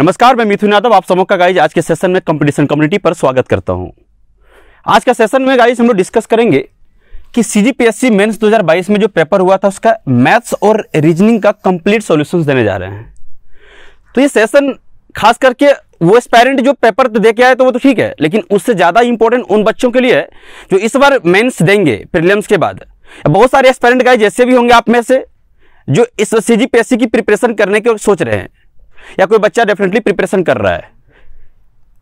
नमस्कार मैं मिथुन यादव आप सबों का गाइज आज के सेशन में कंपटीशन कम्युनिटी पर स्वागत करता हूं आज का सेशन में गाइज हम लोग डिस्कस करेंगे कि C G P S C mains दो में जो पेपर हुआ था उसका मैथ्स और रीजनिंग का कंप्लीट सॉल्यूशंस देने जा रहे हैं तो ये सेशन खास करके वो एस्पेरेंट जो पेपर तो दे के आए तो वो तो ठीक है लेकिन उससे ज़्यादा इंपॉर्टेंट उन बच्चों के लिए है जो इस बार मेन्स देंगे प्रिलियम्स के बाद बहुत सारे एस्पेरेंट गाइज ऐसे भी होंगे आप में से जो इस सी जी पी एस सी की प्रिपरेशन करने के सोच रहे हैं या कोई बच्चा डेफिनेटली प्रिपरेशन कर रहा है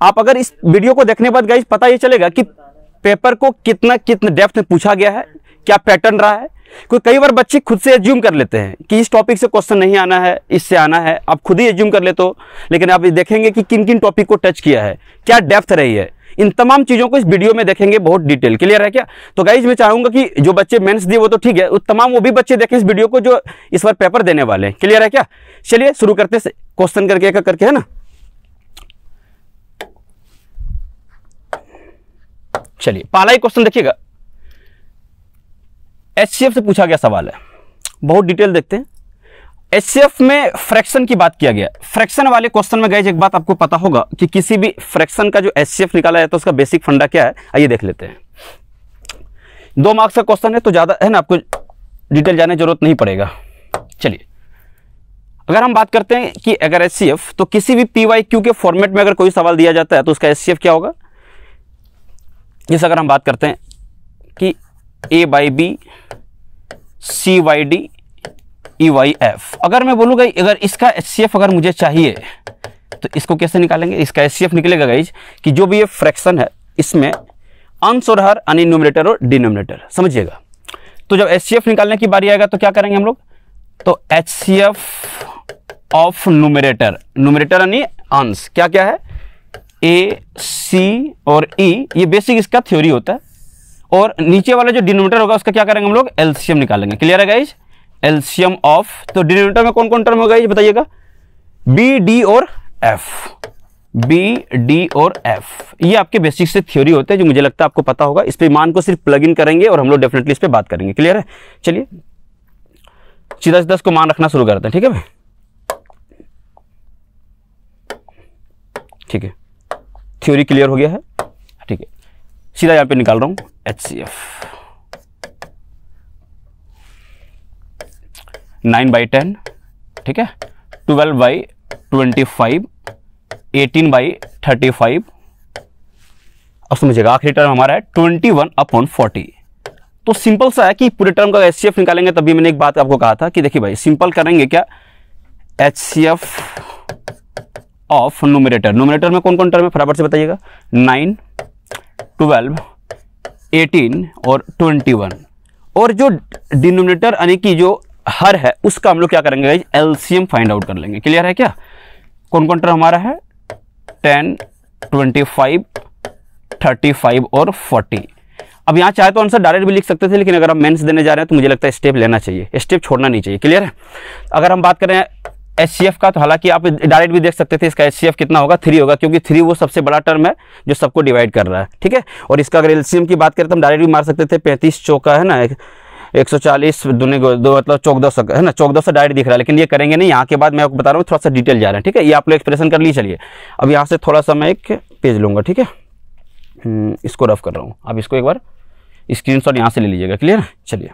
आप अगर इस वीडियो को देखने के बाद गाइज पता ये चलेगा कि पेपर को कितना कितना डेप्थ में पूछा गया है क्या पैटर्न रहा है कोई कई बार बच्चे खुद से एज्यूम कर लेते हैं कि इस टॉपिक से क्वेश्चन नहीं आना है इससे आना है आप खुद ही एज्यूम कर लेते हो लेकिन आप देखेंगे कि किन किन टॉपिक को टच किया है क्या डेप्थ रही है इन तमाम चीज़ों को इस वीडियो में देखेंगे बहुत डिटेल क्लियर है क्या तो गाइज मैं चाहूंगा कि जो बच्चे मेन्स दिए वो तो ठीक है तमाम वो भी बच्चे देखें इस वीडियो को जो इस बार पेपर देने वाले हैं क्लियर है क्या चलिए शुरू करते क्वेश्चन करके एक करके है ना चलिए पहला ही क्वेश्चन देखिएगा एच से पूछा गया सवाल है बहुत डिटेल देखते हैं एच में फ्रैक्शन की बात किया गया फ्रैक्शन वाले क्वेश्चन में गए एक बात आपको पता होगा कि किसी भी फ्रैक्शन का जो एच निकाला जाता है उसका बेसिक फंडा क्या है आइए देख लेते हैं दो मार्क्स का क्वेश्चन है तो ज़्यादा है ना आपको डिटेल जाने जरूरत नहीं पड़ेगा चलिए अगर हम बात करते हैं कि अगर एस तो किसी भी पी वाई क्यू के फॉर्मेट में अगर कोई सवाल दिया जाता है तो उसका एस क्या होगा जैसे अगर हम बात करते हैं कि A by B C by D E by F अगर मैं बोलूँगा अगर इसका एच अगर मुझे चाहिए तो इसको कैसे निकालेंगे इसका एच निकलेगा गाइज कि जो भी ये फ्रैक्शन है इसमें अंश और हर यानी न्यूमिनेटर और डिनोमिनेटर समझिएगा तो जब एच निकालने की बारी आएगा तो क्या करेंगे हम लोग तो एच ऑफ नोमिनेटर नोमिनेटर यानी अंश क्या क्या है ए सी और ई e, ये बेसिक इसका थ्योरी होता है और नीचे वाला जो डिनोमिनेटर होगा उसका क्या करेंगे हम लोग एलसीएम निकालेंगे क्लियर है गाइज एल्सियम ऑफ तो डिनोमिनेटर में कौन कौन टर्म होगा ये बताइएगा बी डी और एफ बी डी और एफ ये आपके बेसिक से थ्योरी होते हैं जो मुझे लगता है आपको पता होगा इस पर मान को सिर्फ प्लग इन करेंगे और हम लोग डेफिनेटली इस पर बात करेंगे क्लियर है चलिए सीधा सीधा इसको मान रखना शुरू करते हैं ठीक है भाई ठीक है थ्योरी क्लियर हो गया है ठीक है सीधा यहाँ पे निकाल रहा हूँ H C F nine by ten ठीक है twelve by twenty five eighteen by thirty five अब समझिएगा आखिरी टर्म हमारा है ट्वेंटी वन अपॉन फोर्टी तो सिंपल सा है कि पूरे टर्म का एच निकालेंगे तभी मैंने एक बात आपको कहा था कि देखिए भाई सिंपल करेंगे क्या एच ऑफ नोमिनेटर नोमिनेटर में कौन कौन टर्म है फटाफट से बताइएगा नाइन ट्वेल्व एटीन और ट्वेंटी वन और जो डिनोमिनेटर यानी कि जो हर है उसका हम लोग क्या करेंगे एलसीएम फाइंड आउट कर लेंगे क्लियर है क्या कौन कौन टर्म हमारा है ten twenty five thirty five और फोर्टी अब यहाँ चाहे तो आंसर डायरेक्ट भी लिख सकते थे लेकिन अगर हम मेंस देने जा रहे हैं तो मुझे लगता है स्टेप लेना चाहिए स्टेप छोड़ना नहीं चाहिए क्लियर है अगर हम बात करें एच का तो हालांकि आप डायरेक्ट भी देख सकते थे इसका एच कितना होगा थ्री होगा क्योंकि थ्री वो सबसे बड़ा टर्म है जो सबको डिवाइड कर रहा है ठीक है और इसका अगर एलसीएम की बात करें तो हम डायरेक्ट भी मार सकते थे पैंतीस चौका है ना एक सौ चालीस दूनी दो मतलब चौक दस है ना चौक दस डायरेक्ट दिख रहा है लेकिन ये करेंगे नहीं यहाँ के बाद मैं आपको बता रहा हूँ थोड़ा सा डिटेल जा रहा है ठीक है ये आप लोग एक्सप्रेशन कर लीजिए चलिए अब यहाँ से थोड़ा सा मैं एक पेज लूँगा ठीक है हम्म, इसको रफ कर रहा हूँ आप इसको एक बार स्क्रीन शॉट यहाँ से ले लीजिएगा क्लियर चलिए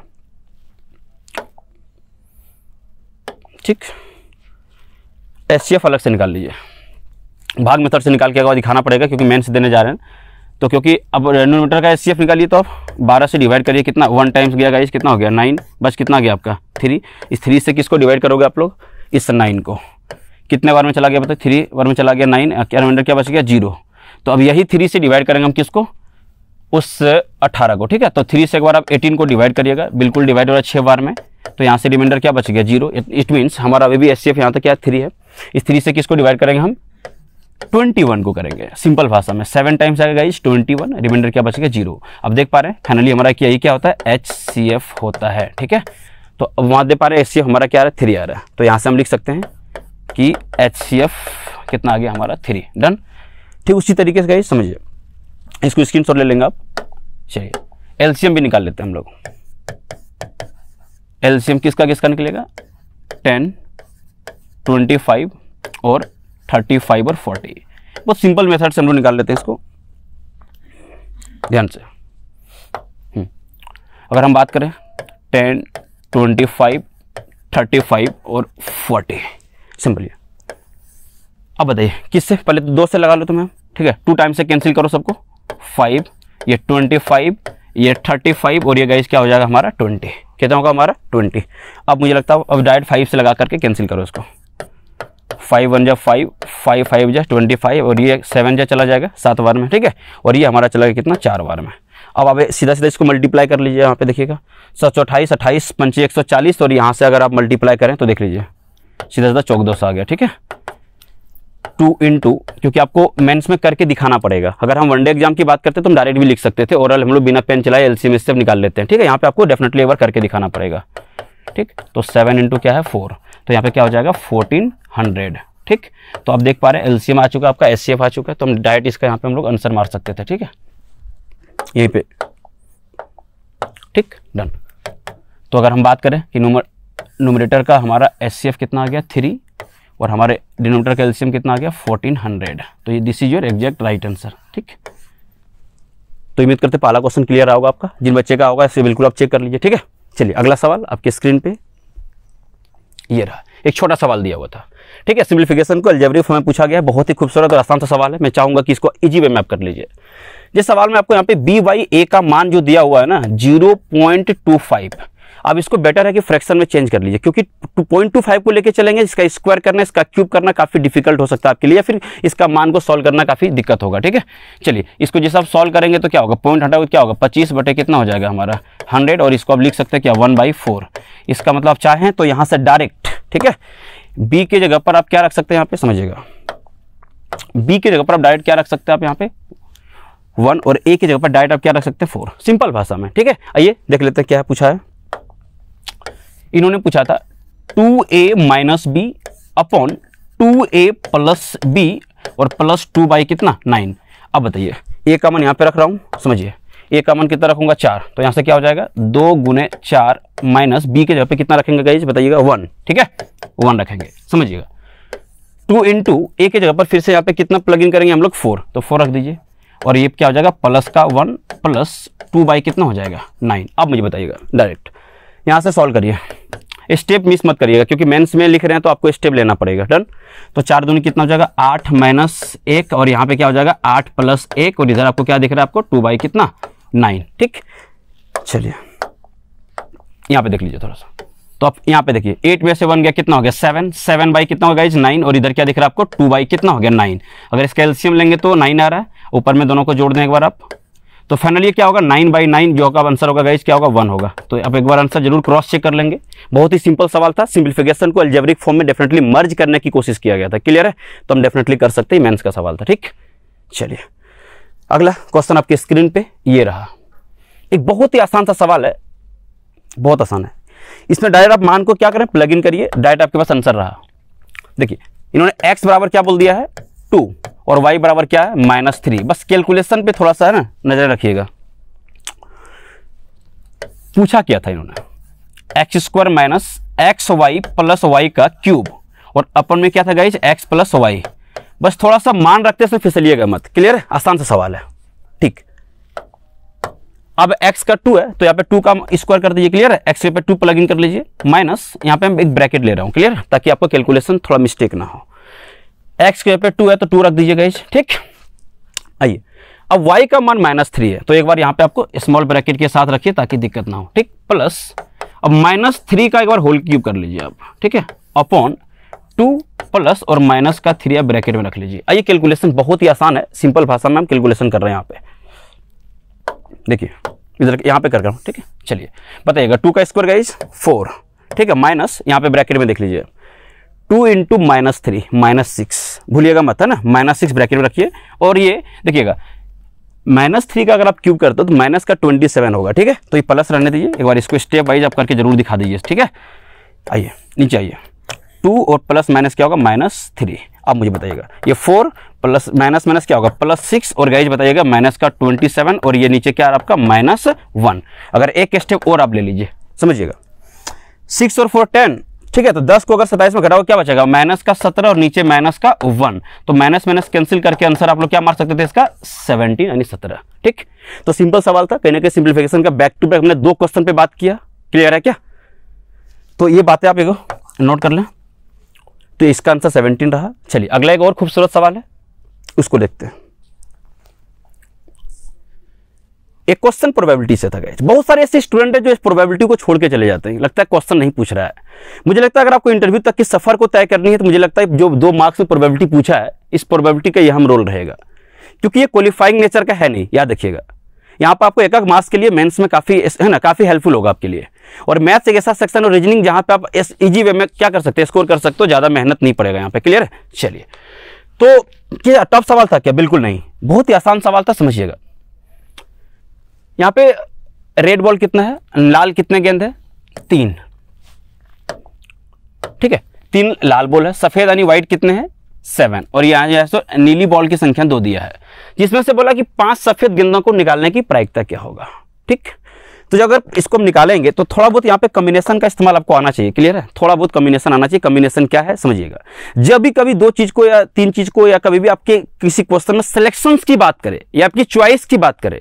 ठीक एस अलग से निकाल लीजिए भाग मेथड से निकाल के अगर दिखाना पड़ेगा क्योंकि मेन से देने जा रहे हैं तो क्योंकि अब रेनोमीटर का एस निकालिए तो आप बारह से डिवाइड करिए कितना वन टाइम्स गया गाइस कितना हो गया नाइन बस कितना गया आपका थ्री इस थ्री से किसको डिवाइड करोगे आप लोग इस नाइन को कितने बार में चला गया बताए थ्री बार में चला गया नाइन रेनोमीटर क्या बच गया जीरो तो अब यही थ्री से डिवाइड करेंगे हम किसको उस अट्ठारह को ठीक है तो थ्री से एक बार आप एटीन को डिवाइड करिएगा बिल्कुल डिवाइड हो रहा है छः बार में तो यहाँ से रिमाइंडर क्या बच गया जीरो इट मीन्स हमारा अभी भी एस सी एफ यहाँ तक क्या थ्री है इस थ्री से किसको डिवाइड करेंगे हम ट्वेंटी वन को करेंगे सिंपल भाषा में सेवन टाइम्स आएगा गाइस ट्वेंटी वन रिमाइंडर क्या बचेगा जीरो अब देख पा रहे हैं फाइनली हमारा क्या ये क्या होता है एच सी एफ होता है ठीक है तो अब वहाँ देख पा रहे हैं एच सी एफ हमारा क्या आ रहा है थ्री आ रहा है तो यहाँ से हम लिख सकते हैं कि एच सी एफ कितना आ गया हमारा थ्री डन ठीक उसी तरीके से गाइस समझिए इसको स्क्रीन ले लेंगे आप चलिए एलसीएम भी निकाल लेते हैं हम लोग एलसीएम किसका किसका निकलेगा टेन ट्वेंटी फाइव और थर्टी फाइव और फोर्टी बहुत सिंपल मेथड से हम लोग निकाल लेते हैं इसको ध्यान से हम्म। अगर हम बात करें ten twenty five thirty five और फोर्टी सिंपल ये अब बताइए किससे पहले तो दो से लगा लो तुम्हें ठीक है टू टाइम से कैंसिल करो सबको फाइव ये ट्वेंटी फाइव ये थर्टी फाइव और ये गाइस क्या हो जाएगा हमारा ट्वेंटी कहता होगा हमारा ट्वेंटी अब मुझे लगता है अब डायरेक्ट फाइव से लगा करके कैंसिल करो इसको फाइव वन जा फाइव फाइव फाइव जा ट्वेंटी फाइव और ये सेवन जा चला जाएगा सात बार में ठीक है और ये हमारा चला गया कितना चार बार में अब आप सीधा सीधा इसको मल्टीप्लाई कर लीजिए यहाँ पे देखिएगा सौ अट्ठाईस अट्ठाईस पंची एक सौ चालीस और यहाँ से अगर आप मल्टीप्लाई करें तो देख लीजिए सीधा सीधा चौक दो आ गया ठीक है टू इन टू क्योंकि आपको मेंस में करके दिखाना पड़ेगा अगर हम वनडे एग्जाम की बात करते हैं तो हम डायरेक्ट भी लिख सकते थे ओरल हम लोग बिना पेन चलाए एल सी से निकाल लेते हैं ठीक है यहाँ पे आपको डेफिनेटली एक बार करके दिखाना पड़ेगा ठीक तो सेवन इंटू क्या है फोर तो यहाँ पे क्या हो जाएगा फोर्टीन हंड्रेड ठीक तो आप देख पा रहे हैं एलसीएम आ चुका है आपका एससीएफ आ चुका है तो हम डायरेक्ट इसका यहाँ पे हम लोग आंसर मार सकते थे ठीक है यहीं पे ठीक डन तो अगर हम बात करें कि नूमर का हमारा एस कितना आ गया थ्री और हमारे डिनोमीटर का एल्सियम कितना आ गया फोर्टीन हंड्रेड तो ये this is your exact right answer ठीक तो उम्मीद करते पहला क्वेश्चन क्लियर आओगा आपका जिन बच्चे का होगा इसे बिल्कुल आप चेक कर लीजिए ठीक है चलिए अगला सवाल आपके स्क्रीन पे ये रहा एक छोटा सवाल दिया हुआ था ठीक है सिंप्लीफिकेशन को एल्जेब्रिक फॉर्म में पूछा गया बहुत ही खूबसूरत और आसान सा सवाल है मैं चाहूंगा कि इसको इजी वे में आप कर लीजिए जिस सवाल में आपको यहाँ पे बी वाई ए का मान जो दिया हुआ है ना जीरो पॉइंट टू फाइव अब इसको बेटर है कि फ्रैक्शन में चेंज कर लीजिए क्योंकि पॉइंट टू फाइव को लेकर चलेंगे इसका स्क्वायर करना इसका क्यूब करना काफ़ी डिफिकल्ट हो सकता है आपके लिए या फिर इसका मान को सॉल्व करना काफ़ी दिक्कत होगा ठीक है चलिए इसको जैसे आप सॉल्व करेंगे तो क्या होगा पॉइंट हटाओ क्या होगा पच्चीस बटे कितना हो जाएगा हमारा हंड्रेड और इसको आप लिख सकते हैं क्या वन बाई फोर इसका मतलब आप चाहें तो यहाँ से डायरेक्ट ठीक है बी के जगह पर आप क्या रख सकते हैं यहाँ पे समझिएगा बी के जगह पर आप डायरेक्ट क्या रख सकते हैं आप यहाँ पे वन और ए की जगह पर डायरेक्ट आप क्या रख सकते हैं फोर सिंपल भाषा में ठीक है आइए देख लेते हैं क्या पूछा है इन्होंने पूछा था two A minus B upon two A plus B और प्लस टू बाई कितना नाइन अब बताइए ए मन यहाँ पे रख रहा हूँ समझिए ए मन कितना रखूंगा चार तो यहाँ से क्या हो जाएगा दो गुने चार माइनस बी के जगह पे कितना रखेंगे गाइज बताइएगा वन ठीक है वन रखेंगे समझिएगा टू इन टू ए के जगह पर फिर से यहाँ पे कितना प्लग इन करेंगे हम लोग फोर तो फोर रख दीजिए और ये क्या हो जाएगा प्लस का वन प्लस टू बाई कितना हो जाएगा नाइन अब मुझे बताइएगा डायरेक्ट यहाँ से सॉल्व करिए स्टेप मिस मत करिएगा क्योंकि मेंस में लिख रहे हैं तो आपको स्टेप लेना पड़ेगा डन तो चार दूनी कितना हो जाएगा आठ माइनस एक और यहाँ पे क्या हो जाएगा आठ प्लस एक और इधर आपको क्या दिख रहा है आपको टू बाई कितना नाइन ठीक चलिए यहाँ पे देख लीजिए थोड़ा सा तो आप यहाँ पे देखिए एट में से वन गया कितना हो गया सेवन सेवन बाई कितना हो गया इज नाइन और इधर क्या दिख रहा है आपको टू बाई कितना हो गया नाइन अगर इसका एल्सियम लेंगे तो नाइन आ रहा है ऊपर में दोनों को जोड़ दें एक बार आप तो फाइनल क्या होगा नाइन बाई नाइन जो का आंसर होगा गाइज क्या होगा वन होगा तो आप एक बार आंसर जरूर क्रॉस चेक कर लेंगे बहुत ही सिंपल सवाल था सिंप्लीफिकेशन को एल्जेब्रिक फॉर्म में डेफिनेटली मर्ज करने की कोशिश किया गया था क्लियर है तो हम डेफिनेटली कर सकते हैं मेन्स का सवाल था ठीक चलिए अगला क्वेश्चन आपके स्क्रीन पर ये रहा एक बहुत ही आसान सा सवाल है बहुत आसान है इसमें डायरेक्ट आप मान को क्या करें प्लग इन करिए डायरेक्ट आपके पास आंसर रहा देखिए इन्होंने एक्स बराबर क्या बोल दिया है टू और वाई बराबर क्या है माइनस थ्री बस कैलकुलेशन पे थोड़ा सा है ना नज़र रखिएगा पूछा क्या था इन्होंने X square minus X Y plus Y का क्यूब और अपन में क्या था गाइज एक्स प्लस वाई बस थोड़ा सा मान रखते इसमें फिसलिएगा मत क्लियर आसान सा सवाल है ठीक अब x का 2 है तो यहाँ पे 2 का स्क्वायर कर दीजिए क्लियर है एक्स पे 2 प्लग इन कर लीजिए माइनस यहाँ पे मैं एक ब्रैकेट ले रहा हूँ क्लियर ताकि आपका कैलकुलेशन थोड़ा मिस्टेक ना हो एक्स के पे टू है तो टू रख दीजिएगा इस ठीक आइए अब वाई का मान माइनस थ्री है तो एक बार यहाँ पे आपको स्मॉल ब्रैकेट के साथ रखिए ताकि दिक्कत ना हो ठीक प्लस अब माइनस थ्री का एक बार होल क्यूब कर लीजिए आप ठीक है अपॉन टू प्लस और माइनस का थ्री आप ब्रैकेट में रख लीजिए आइए कैलकुलेशन बहुत ही आसान है सिंपल भाषा में हम कैलकुलेशन कर रहे हैं यहाँ पे देखिए इधर यहाँ पे कर रहा हूँ ठीक है चलिए बताइएगा टू का स्क्वायर गाइज फोर ठीक है माइनस यहाँ पे ब्रैकेट में देख लीजिए two into minus three minus six भूलिएगा मत है ना माइनस सिक्स ब्रैकेट में रखिए और ये देखिएगा माइनस थ्री का अगर आप क्यूब करते हो तो माइनस का ट्वेंटी सेवन होगा ठीक है तो ये प्लस रहने दीजिए एक बार इसको स्टेप वाइज आप करके जरूर दिखा दीजिए ठीक है आइए नीचे आइए टू और प्लस माइनस क्या होगा माइनस थ्री आप मुझे बताइएगा ये फोर प्लस माइनस माइनस क्या होगा प्लस सिक्स और गाइज बताइएगा माइनस का ट्वेंटी सेवन और ये नीचे क्या आपका माइनस वन अगर एक स्टेप और आप ले लीजिए समझिएगा सिक्स और फोर टेन ठीक है तो 10 को अगर सत्ताईस में घटाओ क्या बचेगा माइनस का 17 और नीचे माइनस का 1 तो माइनस माइनस कैंसिल करके आंसर आप लोग क्या मार सकते थे इसका 17 यानी 17 ठीक तो सिंपल सवाल था कहीं ना कहीं सिंप्लीफिकेशन का बैक टू बैक हमने दो क्वेश्चन पे बात किया क्लियर है क्या तो ये बातें आप एक नोट कर लें तो इसका आंसर सेवनटीन रहा चलिए अगला एक और खूबसूरत सवाल है उसको देखते हैं ये क्वेश्चन प्रोबेबिलिटी से था गए बहुत सारे ऐसे स्टूडेंट हैं जो इस प्रोबेबिलिटी को छोड़ के चले जाते हैं लगता है क्वेश्चन नहीं पूछ रहा है मुझे लगता है अगर आपको इंटरव्यू तक किस सफर को तय करनी है तो मुझे लगता है जो दो मार्क्स में प्रोबेबिलिटी पूछा है इस प्रोबेबिलिटी का यह हम रोल रहेगा क्योंकि ये क्वालिफाइंग नेचर का है नहीं याद रखिएगा यहाँ पर आपको एक एक मार्क्स के लिए मेन्स में काफ़ी है ना काफ़ी हेल्पफुल होगा आपके लिए और मैथ्स एक ऐसा सेक्शन और रीजनिंग जहाँ पे आप इजी ईजी वे में क्या कर सकते हैं स्कोर कर सकते हो ज़्यादा मेहनत नहीं पड़ेगा यहाँ पे क्लियर है चलिए तो क्या टफ सवाल था क्या बिल्कुल नहीं बहुत ही आसान सवाल था समझिएगा यहाँ पे रेड बॉल कितना है लाल कितने गेंद है तीन ठीक है तीन लाल बॉल है सफ़ेद यानी व्हाइट कितने हैं सेवन और यहां जो है तो नीली बॉल की संख्या दो दिया है जिसमें से बोला कि पांच सफ़ेद गेंदों को निकालने की प्रायिकता क्या होगा ठीक तो जो अगर इसको हम निकालेंगे तो थोड़ा बहुत यहाँ पे कम्बिनेशन का इस्तेमाल आपको आना चाहिए क्लियर है थोड़ा बहुत कम्बिनेशन आना चाहिए कम्बिनेशन क्या है समझिएगा जब भी कभी दो चीज़ को या तीन चीज़ को या कभी भी आपके किसी क्वेश्चन में सिलेक्शन की बात करें या आपकी चॉइस की बात करें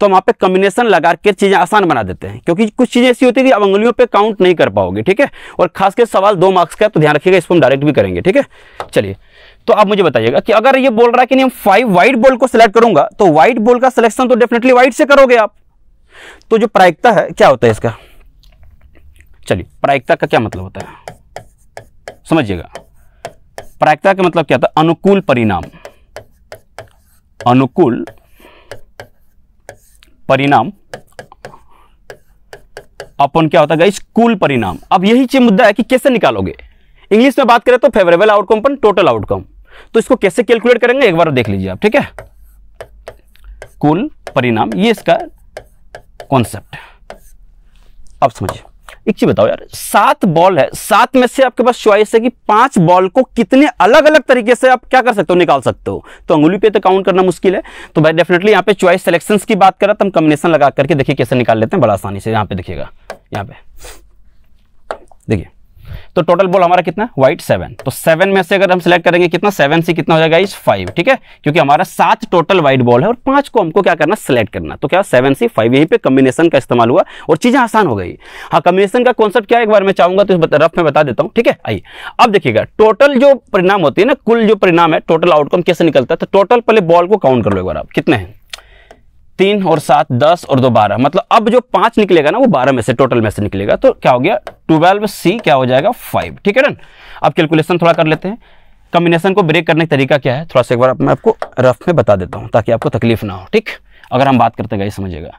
तो वहाँ पे कम्बिनेशन लगा के चीज़ें आसान बना देते हैं क्योंकि कुछ चीज़ें ऐसी होती है कि आप अंगुलियों पे काउंट नहीं कर पाओगे ठीक है और खास कर सवाल दो मार्क्स का तो ध्यान रखिएगा इसको हम डायरेक्ट भी करेंगे ठीक है चलिए तो आप मुझे बताइएगा कि अगर ये बोल रहा है कि नहीं फाइव वाइट बोल को सिलेक्ट करूंगा तो व्हाइट बोल का सिलेक्शन तो डेफिनेटली व्हाइट से करोगे आप तो जो प्रायिकता है क्या होता है इसका चलिए प्रायिकता का क्या मतलब होता है समझिएगा प्रायिकता का मतलब क्या होता है अनुकूल परिणाम अनुकूल परिणाम अपन क्या होता है गाइस कुल परिणाम अब यही चीज मुद्दा है कि कैसे निकालोगे इंग्लिश में बात करें तो फेवरेबल आउटकम पर टोटल आउटकम तो इसको कैसे कैलकुलेट करेंगे एक बार देख लीजिए आप ठीक है कुल परिणाम ये इसका कॉन्सेप्ट आप समझिए एक चीज बताओ यार सात बॉल है सात में से आपके पास चॉइस है कि पांच बॉल को कितने अलग अलग तरीके से आप क्या कर सकते हो निकाल सकते हो तो अंगुली पे तो काउंट करना मुश्किल है तो भाई डेफिनेटली यहाँ पे चॉइस सिलेक्शन की बात करें तो हम कम्बिनेशन लगा करके देखिए कैसे निकाल लेते हैं बड़ा आसानी से यहाँ पे देखिएगा यहाँ पे देखिए तो टोटल बॉल हमारा कितना व्हाइट सेवन तो सेवन में से अगर हम सिलेक्ट करेंगे कितना सेवन से कितना हो जाएगा इस फाइव ठीक है क्योंकि हमारा सात टोटल व्हाइट बॉल है और पांच को हमको क्या करना सिलेक्ट करना तो क्या सेवन सी फाइव यहीं पे कम्बिनेशन का इस्तेमाल हुआ और चीजें आसान हो गई हाँ कम्बिनेशन का कॉन्सेप्ट क्या एक बार मैं चाहूंगा तो रफ में बता देता हूँ ठीक है आइए अब देखिएगा टोटल जो परिणाम होती है ना कुल जो परिणाम है टोटल आउटकम कैसे निकलता है तो टोटल पहले बॉल को काउंट कर लो एक बार आप कितने हैं तीन और सात दस और दो बारह मतलब अब जो पांच निकलेगा ना वो बारह में से टोटल में से निकलेगा तो क्या हो गया ट्वेल्व सी क्या हो जाएगा फाइव ठीक है डन अब कैलकुलेशन थोड़ा कर लेते हैं कम्बिनेशन को ब्रेक करने का तरीका क्या है थोड़ा सा एक बार मैं आपको रफ में बता देता हूँ ताकि आपको तकलीफ ना हो ठीक अगर हम बात करते गए समझिएगा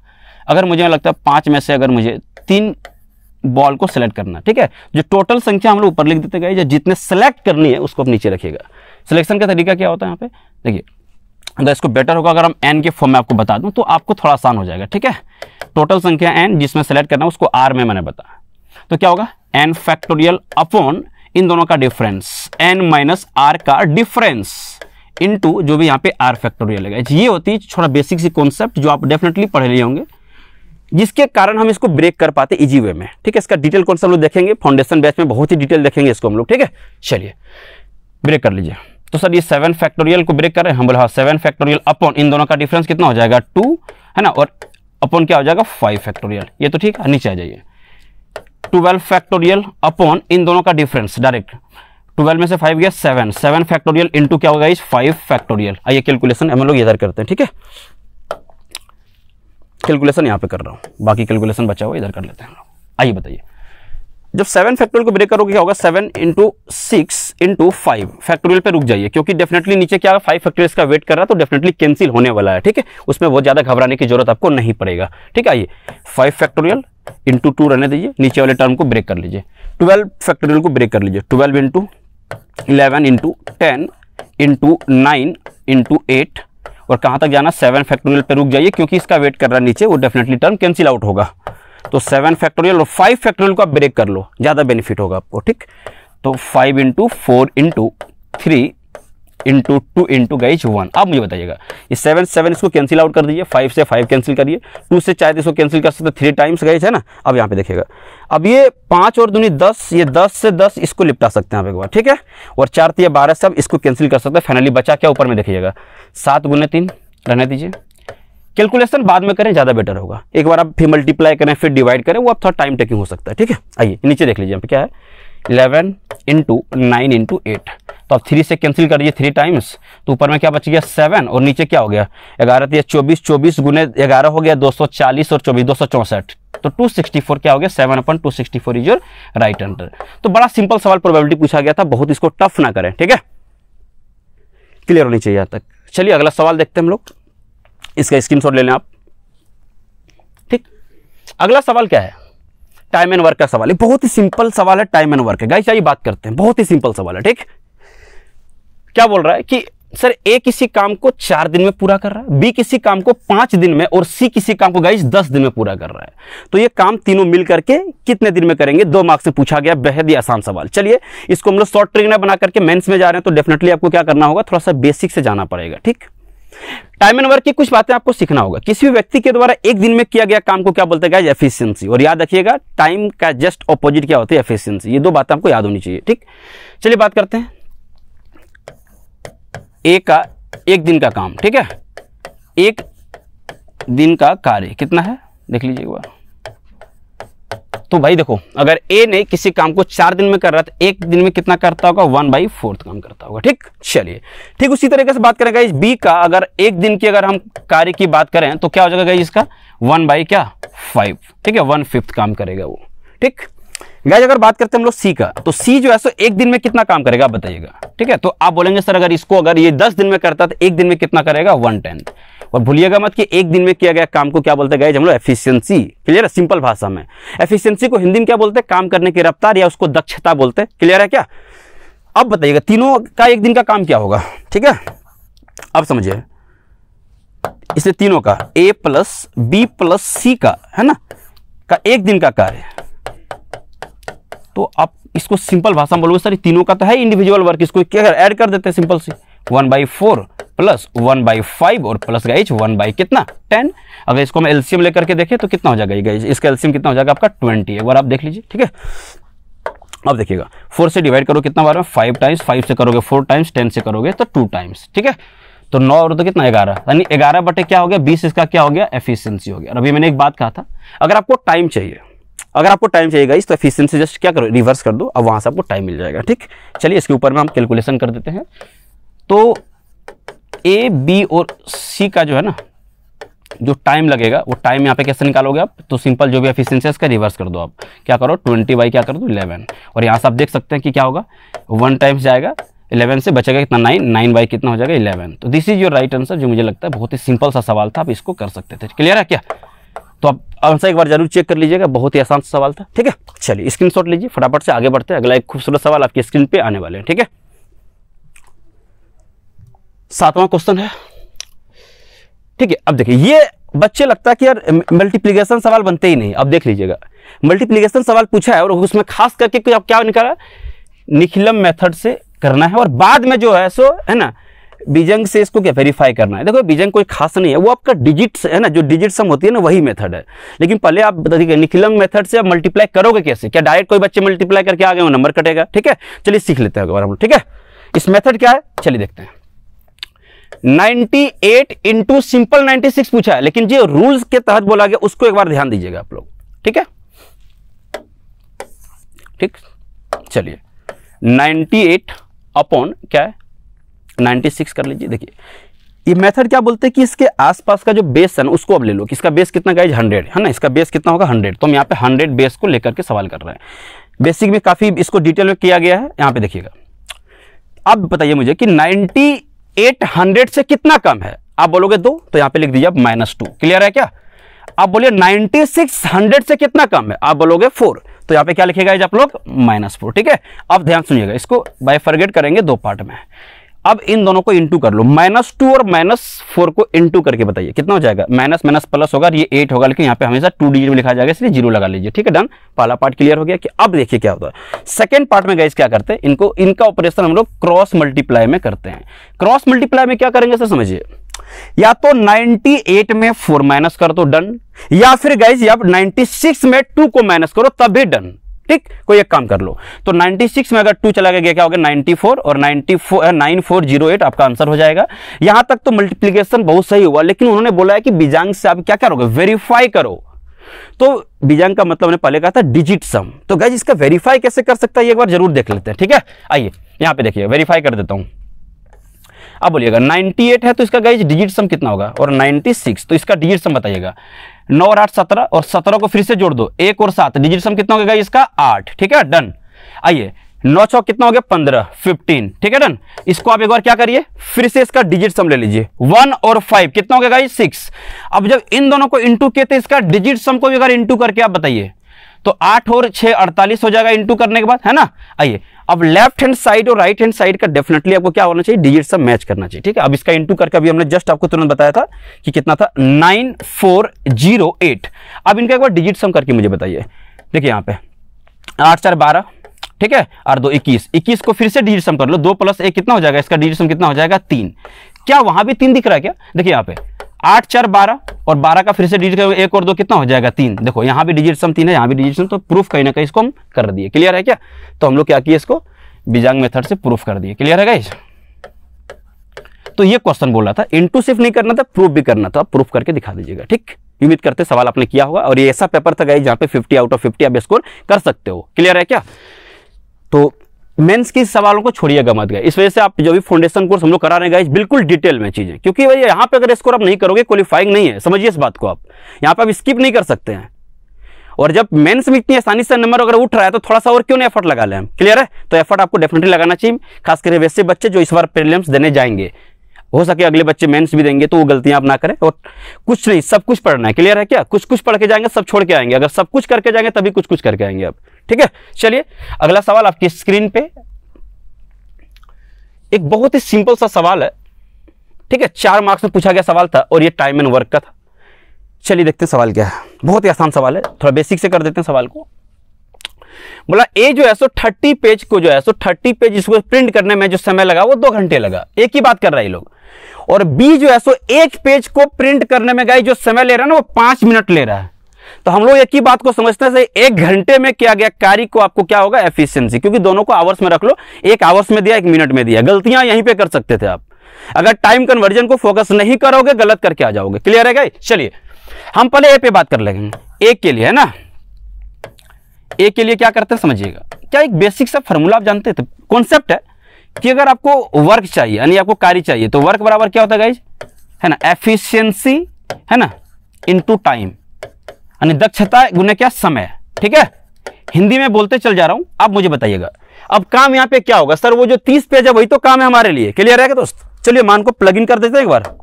अगर मुझे लगता है पाँच में से अगर मुझे तीन बॉल को सेलेक्ट करना ठीक है जो टोटल संख्या हम लोग ऊपर लिख देते गए जो जितने सेलेक्ट करनी है उसको आप नीचे रखिएगा सिलेक्शन का तरीका क्या होता है यहाँ पे देखिए अगर इसको बेटर होगा अगर हम एन के फॉर्म में आपको बता दूं तो आपको थोड़ा आसान हो जाएगा ठीक है टोटल संख्या एन जिसमें सेलेक्ट करना है उसको आर में मैंने बताया तो क्या होगा एन फैक्टोरियल अपॉन इन दोनों का डिफरेंस एन माइनस आर का डिफरेंस इनटू जो भी यहाँ पे आर फैक्टोरियल है ये होती है थोड़ा बेसिक सी कॉन्सेप्ट जो आप डेफिनेटली पढ़े लिए होंगे जिसके कारण हम इसको ब्रेक कर पाते इजी वे में ठीक है इसका डिटेल कॉन्सेप्ट हम लोग देखेंगे फाउंडेशन बैच में बहुत ही डिटेल देखेंगे इसको हम लोग ठीक है चलिए ब्रेक कर लीजिए तो सर ये सेवन फैक्टोरियल को ब्रेक करें हम बोले हाँ सेवन फैक्टोरियल अपॉन इन दोनों का डिफरेंस कितना हो जाएगा टू है ना और अपॉन क्या हो जाएगा फाइव फैक्टोरियल ये तो ठीक है नीचे आ जाइए ट्वेल्व फैक्टोरियल अपॉन इन दोनों का डिफरेंस डायरेक्ट ट्वेल्व में से फाइव गया सेवन सेवन फैक्टोरियल इंटू क्या होगा इस फाइव फैक्टोरियल आइए कैलकुलेशन हम लोग इधर करते हैं ठीक है कैलकुलेशन यहाँ पे कर रहा हूँ बाकी कैलकुलेशन बचा हुआ इधर कर लेते हैं आइए बताइए जब सेवन फैक्टोरियल को ब्रेक करोगे क्या होगा seven into six into five factorial पे रुक जाइए क्योंकि डेफिनेटली नीचे क्या फाइव फैक्टोरियल का वेट कर रहा है तो डेफिनेटली कैंसिल होने वाला है ठीक है उसमें बहुत ज़्यादा घबराने की जरूरत आपको नहीं पड़ेगा ठीक है आइए फाइव फैक्टोरियल इंटू टू रहने दीजिए नीचे वाले टर्म को ब्रेक कर लीजिए ट्वेल्व फैक्टोरियल को ब्रेक कर लीजिए twelve into eleven into ten into nine into eight और कहाँ तक जाना सेवन फैक्टोरियल पे रुक जाइए क्योंकि इसका वेट कर रहा है नीचे वो डेफिनेटली टर्म कैंसिल आउट होगा तो सेवन फैक्टोरियल और फाइव फैक्टोरियल को आप ब्रेक कर लो ज़्यादा बेनिफिट होगा आपको ठीक तो five into four into three into two into guys one आप मुझे बताइएगा ये सेवन सेवन इसको कैंसिल आउट कर दीजिए फाइव से फाइव कैंसिल करिए टू से चाहे इसको कैंसिल कर सकते थ्री टाइम्स गाइज है ना अब यहाँ पे देखिएगा अब ये पाँच और दूनी दस ये दस से दस इसको निपटा सकते हैं आप एक बार ठीक है और चार तीन बारह से अब इसको कैंसिल कर सकते हैं फाइनली बचा क्या ऊपर में देखिएगा सात गुने तीन रहने दीजिए कैलकुलेशन बाद में करें ज़्यादा बेटर होगा एक बार आप फिर मल्टीप्लाई करें फिर डिवाइड करें वो आप थोड़ा टाइम टेकिंग हो सकता है ठीक है आइए नीचे देख लीजिए आप क्या है eleven into nine into eight तो आप थ्री से कैंसिल कर दीजिए थ्री टाइम्स तो ऊपर में क्या बच गया सेवन और नीचे क्या हो गया ग्यारह तीस तो चौबीस चौबीस गुने ग्यारह हो गया दो सौ चालीस और चौबीस दो सौ चौंसठ तो टू सिक्सटी फोर क्या हो गया seven upon two sixty four is your right answer तो बड़ा सिंपल सवाल प्रोबेबिलिटी पूछा गया था बहुत इसको टफ ना करें ठीक है क्लियर होनी चाहिए यहाँ तक चलिए अगला सवाल देखते हैं हम लोग इसका स्क्रीनशॉट ले लें आप ठीक अगला सवाल क्या है टाइम एंड वर्क का सवाल है बहुत ही सिंपल सवाल है टाइम एंड वर्क है गाइस आइए बात करते हैं बहुत ही सिंपल सवाल है ठीक क्या बोल रहा है कि सर ए किसी काम को चार दिन में पूरा कर रहा है बी किसी काम को पांच दिन में और सी किसी काम को गाइस दस दिन में पूरा कर रहा है तो ये काम तीनों मिल करके कितने दिन में करेंगे दो मार्क्स से पूछा गया बेहद ही आसान सवाल चलिए इसको हम लोग शॉर्ट ट्रिक ना बना करके मेंस में जा रहे हैं तो डेफिनेटली आपको क्या करना होगा थोड़ा सा बेसिक से जाना पड़ेगा ठीक टाइम एंड वर्क की कुछ बातें आपको सीखना होगा किसी भी व्यक्ति के द्वारा एक दिन में किया गया काम को क्या बोलते हैं एफिशिएंसी और याद रखिएगा टाइम का जस्ट ऑपोजिट क्या होती है एफिशिएंसी ये दो बातें आपको याद होनी चाहिए ठीक चलिए बात करते हैं एक का एक दिन का काम ठीक है एक दिन का कार्य कितना है देख लीजिएगा तो भाई देखो अगर ए ने किसी काम को चार दिन में कर रहा था तो एक दिन में कितना करता होगा वन बाई फोर्थ काम करता होगा ठीक चलिए ठीक उसी तरीके से बात करेंगे बी का अगर एक दिन की अगर हम कार्य की बात करें तो क्या हो जाएगा गाइज इसका वन बाई क्या फाइव ठीक है वन फिफ्थ काम करेगा वो ठीक गाइज अगर बात करते हैं हम लोग सी का तो सी जो है सो एक दिन में कितना काम करेगा बताइएगा ठीक है तो आप बोलेंगे सर अगर इसको अगर ये दस दिन में करता तो एक दिन में कितना करेगा वन टेंथ और भूलिएगा मत कि एक दिन में किया गया काम को क्या बोलते गए हम लोग एफिशिएंसी क्लियर है सिंपल भाषा में एफिशिएंसी को हिंदी में क्या बोलते हैं काम करने की रफ्तार या उसको दक्षता बोलते हैं क्लियर है क्या अब बताइएगा तीनों का एक दिन का काम क्या होगा ठीक है अब समझिए इसे तीनों का A plus B plus C का है ना का एक दिन का कार्य तो आप इसको सिंपल भाषा में बोलोगे सर तीनों का तो है इंडिविजुअल वर्क इसको क्या ऐड कर देते हैं simple C one by four plus one by five और प्लस गाइज वन बाई कितना टेन अगर इसको हम एल्सियम लेकर के देखें तो कितना हो जाएगा ये गाइज इसका एल्सियम कितना हो जाएगा आपका ट्वेंटी एक बार आप देख लीजिए ठीक है अब देखिएगा फोर से डिवाइड करो कितना बार में फाइव टाइम्स फाइव से करोगे फोर टाइम्स टेन से करोगे तो टू टाइम्स ठीक है तो नौ और तो कितना ग्यारह यानी ग्यारह बटे क्या हो गया बीस इसका क्या हो गया एफिशियंसी हो गया और अभी मैंने एक बात कहा था अगर आपको टाइम चाहिए अगर आपको टाइम चाहिए गाइस तो एफिशिएंसी जस्ट क्या करो रिवर्स कर दो अब वहां से आपको टाइम मिल जाएगा ठीक चलिए इसके ऊपर में हम कैलकुलेशन कर देते हैं तो ए बी और सी का जो है ना जो टाइम लगेगा वो टाइम यहाँ पे कैसे निकालोगे आप तो सिंपल जो भी एफिशिएंसी है इसका रिवर्स कर दो आप क्या करो ट्वेंटी बाई क्या कर दो इलेवन और यहाँ से आप देख सकते हैं कि क्या होगा वन टाइम्स जाएगा इलेवन से बचेगा कितना नाइन नाइन बाई कितना हो जाएगा इलेवन तो this is your right answer जो मुझे लगता है बहुत ही सिंपल सा सवाल था आप इसको कर सकते थे क्लियर है क्या तो आप आंसर एक बार जरूर चेक कर लीजिएगा बहुत ही आसान सवाल था ठीक है चलिए स्क्रीन लीजिए फटाफट से आगे बढ़ते हैं अगला एक खूबसूरत सवाल आपकी स्क्रीन पर आने वाले हैं ठीक है सातवां क्वेश्चन है ठीक है अब देखिए ये बच्चे लगता है कि यार मल्टीप्लीकेशन सवाल बनते ही नहीं अब देख लीजिएगा मल्टीप्लीकेशन सवाल पूछा है और उसमें खास करके अब क्या निकाला निखिलम मेथड से करना है और बाद में जो है सो है ना बीजंग से इसको क्या वेरीफाई करना है देखो बीजंग कोई खास नहीं है वो आपका डिजिट्स है ना जो डिजिट सम होती है ना वही मेथड है लेकिन पहले आप बताइए निखिलम मेथड से आप मल्टीप्लाई करोगे कैसे क्या डायरेक्ट कोई बच्चे मल्टीप्लाई करके आ गए वो नंबर कटेगा ठीक है चलिए सीख लेते हैं हम लोग ठीक है इस मेथड क्या है चलिए देखते हैं 98 एट इंटू सिंपल 96 पूछा है लेकिन जो रूल्स के तहत बोला गया उसको एक बार ध्यान दीजिएगा आप लोग ठीक है ठीक चलिए 98 अपॉन क्या है 96 कर लीजिए देखिए ये मेथड क्या बोलते हैं कि इसके आसपास का जो बेस है ना उसको अब ले लो कि इसका बेस कितना गाइज हंड्रेड है ना इसका बेस कितना होगा हंड्रेड तो हम यहाँ पे हंड्रेड बेस को लेकर के सवाल कर रहे हैं बेसिक में काफ़ी इसको डिटेल में किया गया है यहाँ पे देखिएगा अब बताइए मुझे कि नाइन्टी एट हंड्रेड से कितना कम है आप बोलोगे दो तो यहां पे लिख दीजिए आप माइनस टू क्लियर है क्या आप बोलिए नाइनटी सिक्स हंड्रेड से कितना कम है आप बोलोगे फोर तो यहाँ पे क्या लिखेगा आप लोग माइनस फोर ठीक है अब ध्यान सुनिएगा इसको बाय फॉरगेट करेंगे दो पार्ट में अब इन दोनों को इंटू कर लो माइनस टू और माइनस फोर को इंटू करके बताइए कितना हो जाएगा माइनस माइनस प्लस होगा ये एट होगा लेकिन यहाँ पे हमेशा टू डिजिट में लिखा जाएगा इसलिए जीरो लगा लीजिए ठीक है डन पहला पार्ट क्लियर हो गया कि अब देखिए क्या होता है सेकंड पार्ट में गए क्या करते हैं इनको इनका ऑपरेशन हम लोग क्रॉस मल्टीप्लाई में करते हैं क्रॉस मल्टीप्लाई में क्या करेंगे सर समझिए या तो 98 में 4 माइनस कर दो डन या फिर गाइज या 96 में 2 को माइनस करो तब भी डन ठीक कोई एक काम कर लो तो 96 में अगर टू चला गया क्या हो गया 94 और 94 9408 आपका आंसर हो जाएगा यहां तक तो मल्टीप्लीकेशन बहुत सही हुआ लेकिन उन्होंने बोला है कि बीजांग से आप क्या करोगे वेरीफाई करो तो बीजांग का मतलब पहले कहा था डिजिट सम तो गैज इसका वेरीफाई कैसे कर सकता है एक बार जरूर देख लेते हैं ठीक है आइए यहां पर देखिए वेरीफाई कर देता हूं अब बोलिएगा 98 है तो इसका गाइज डिजिट सम कितना होगा और 96 तो इसका डिजिट सम बताइएगा नौ और आठ सत्रह और सत्रह को फिर से जोड़ दो एक और सात डिजिट सम कितना होगा इसका आठ ठीक है डन आइए नौ चौक कितना हो गया पंद्रह फिफ्टीन ठीक है डन इसको आप एक बार क्या करिए फिर से इसका डिजिट सम ले लीजिए वन और फाइव कितना हो गया गाइज सिक्स अब जब इन दोनों को इंटू किए थे इसका डिजिट सम को भी अगर इंटू करके आप बताइए तो आठ और छह अड़तालीस हो जाएगा इंटू करने के बाद है ना आइए अब लेफ्ट हैंड साइड और राइट हैंड साइड का डेफिनेटली आपको क्या होना चाहिए डिजिट सब मैच करना चाहिए ठीक है अब इसका इंटू करके अभी हमने जस्ट आपको तुरंत बताया था कि कितना था नाइन फोर जीरो एट अब इनका एक बार डिजिट सम करके मुझे बताइए देखिए यहाँ पे आठ चार बारह ठीक है और दो इक्कीस इक्कीस को फिर से डिजिट सम कर लो दो प्लस एक कितना हो जाएगा इसका डिजिट सम कितना हो जाएगा तीन क्या वहां भी तीन दिख रहा है क्या देखिए यहाँ पे आठ चार बारह और बारह का फिर से डिजिट एक और दो कितना हो जाएगा तीन देखो यहाँ भी डिजिट सम तीन है यहाँ भी डिजिट सम तो प्रूफ कहीं ना कहीं इसको हम कर दिए क्लियर है क्या तो हम लोग क्या किए इसको बिजांग मेथड से प्रूफ कर दिए क्लियर है गाइस तो ये क्वेश्चन बोल रहा था इंटू सिर्फ नहीं करना था प्रूफ भी करना था आप प्रूफ करके दिखा दीजिएगा ठीक उम्मीद करते सवाल आपने किया होगा और ये ऐसा पेपर था गाइस जहां पे 50 आउट ऑफ 50 आप स्कोर कर सकते हो क्लियर है क्या तो मेंस के सवालों को छोड़िएगा मत गए इस वजह से आप जो भी फाउंडेशन कोर्स हम लोग करा रहे हैं बिल्कुल डिटेल में चीजें क्योंकि भाई यहाँ पे अगर स्कोर आप नहीं करोगे क्वालिफाइंग नहीं है समझिए इस बात को आप यहाँ पे आप स्किप नहीं कर सकते हैं और जब मेंस में इतनी आसानी से नंबर अगर उठ रहा है तो थोड़ा सा और क्यों नहीं एफर्ट लगा लें क्लियर है तो एफर्ट आपको डेफिनेटली लगाना चाहिए खासकर वैसे बच्चे जो इस बार प्रिलियम्स देने जाएंगे हो सके अगले बच्चे मेंस भी देंगे तो वो गलतियां आप ना करें और कुछ नहीं सब कुछ पढ़ना है क्लियर है क्या कुछ कुछ पढ़ के जाएंगे सब छोड़ के आएंगे अगर सब कुछ करके जाएंगे तभी कुछ कुछ करके आएंगे आप ठीक है चलिए अगला सवाल आपकी स्क्रीन पे एक बहुत ही सिंपल सा सवाल है ठीक है चार मार्क्स में पूछा गया सवाल था और ये टाइम एंड वर्क का था चलिए देखते हैं सवाल क्या है बहुत ही आसान सवाल है थोड़ा बेसिक से कर देते हैं सवाल को बोला ए जो है सो थर्टी पेज को जो है सो थर्टी पेज इसको प्रिंट करने में जो समय लगा वो दो घंटे लगा एक ही बात कर रहा है लोग और बी जो है सो एक पेज को प्रिंट करने में गए जो समय ले रहा है ना वो पांच मिनट ले रहा है तो हम लोग एक ही बात को समझते हैं एक घंटे में किया गया कार्य को आपको क्या होगा एफिशिएंसी क्योंकि दोनों को आवर्स में रख लो एक आवर्स में दिया एक मिनट में दिया गलतियां यहीं पे कर सकते थे आप अगर टाइम कन्वर्जन को फोकस नहीं करोगे गलत करके आ जाओगे क्लियर है चलिए हम पहले ए पे बात कर लेंगे एक के लिए है ना ए के लिए क्या करते हैं समझिएगा क्या एक बेसिक सा फॉर्मूला आप जानते थे कॉन्सेप्ट तो है कि अगर आपको वर्क चाहिए यानी आपको कार्य चाहिए तो वर्क बराबर क्या होता है गाइज है ना एफिशिएंसी है ना इनटू टाइम दक्षता गुना क्या समय ठीक है हिंदी में बोलते चल जा रहा हूं आप मुझे बताइएगा अब काम यहाँ पे क्या होगा सर वो जो तीस पेज है वही तो काम है हमारे लिए क्लियर है दोस्त चलिए मान को प्लग इन कर देते हैं एक बार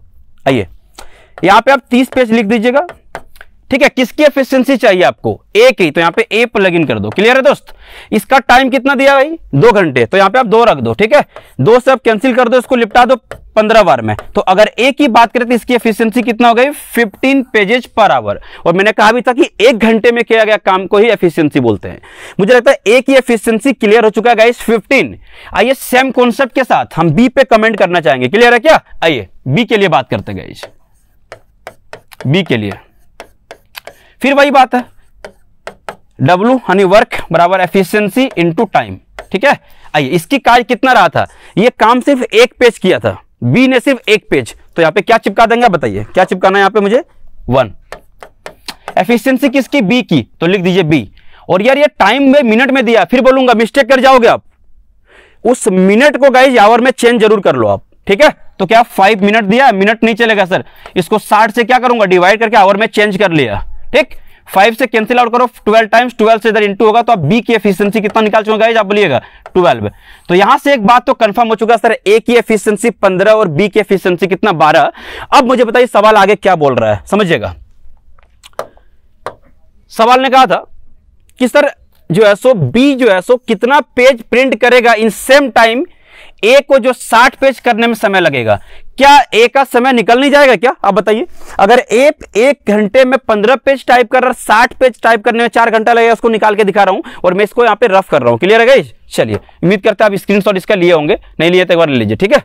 आइए यहाँ पे आप तीस पेज लिख दीजिएगा ठीक है किसकी एफिशिएंसी चाहिए आपको ए की तो यहाँ पे ए प्लग इन कर दो क्लियर है दोस्त इसका टाइम कितना दिया भाई दो घंटे तो यहाँ पे आप दो रख दो ठीक है दो से आप कैंसिल कर दो इसको लिपटा दो पंद्रह बार में तो अगर ए की बात करें तो इसकी एफिशिएंसी कितना हो गई फिफ्टीन पेजेज पर आवर और मैंने कहा भी था कि एक घंटे में किया गया काम को ही एफिशियंसी बोलते हैं मुझे लगता है ए की एफिशियंसी क्लियर हो चुका है गाइस फिफ्टीन आइए सेम कॉन्सेप्ट के साथ हम बी पे कमेंट करना चाहेंगे क्लियर है क्या आइए बी के लिए बात करते गाइस बी के लिए फिर वही बात है डब्लू यानी वर्क बराबर एफिशियंसी इनटू टाइम ठीक है आइए इसकी कार्य कितना रहा था ये काम सिर्फ एक पेज किया था बी ने सिर्फ एक पेज तो यहां पे क्या चिपका देंगे बताइए क्या चिपकाना है यहां पे मुझे वन एफिशिएंसी किसकी बी की तो लिख दीजिए बी और यार ये टाइम में मिनट में दिया फिर बोलूंगा मिस्टेक कर जाओगे आप उस मिनट को गाइज आवर में चेंज जरूर कर लो आप ठीक है तो क्या फाइव मिनट दिया मिनट नहीं चलेगा सर इसको साठ से क्या करूंगा डिवाइड करके आवर में चेंज कर लिया ठीक फाइव से कैंसिल आउट करो ट्वेल्व टाइम्स ट्वेल्व से इधर इंटू होगा तो आप बी की एफिशियंसी कितना निकाल चुके आप बोलिएगा ट्वेल्व तो यहां से एक बात तो कंफर्म हो चुका सर ए की एफिशियंसी पंद्रह और बी की एफिशियंसी कितना बारह अब मुझे बताइए सवाल आगे क्या बोल रहा है समझिएगा सवाल ने कहा था कि सर जो है सो बी जो है सो कितना पेज प्रिंट करेगा इन सेम टाइम ए को जो 60 पेज करने में समय लगेगा क्या ए का समय निकल नहीं जाएगा क्या आप बताइए अगर ए एक घंटे में 15 पेज टाइप कर रहा साठ पेज टाइप करने में चार घंटा लगेगा उसको निकाल के दिखा रहा हूं और मैं इसको यहां पे रफ कर रहा हूं क्लियर है चलिए उम्मीद करते आप स्क्रीन इसका लिए होंगे नहीं लिए तो एक बार ले लीजिए ठीक है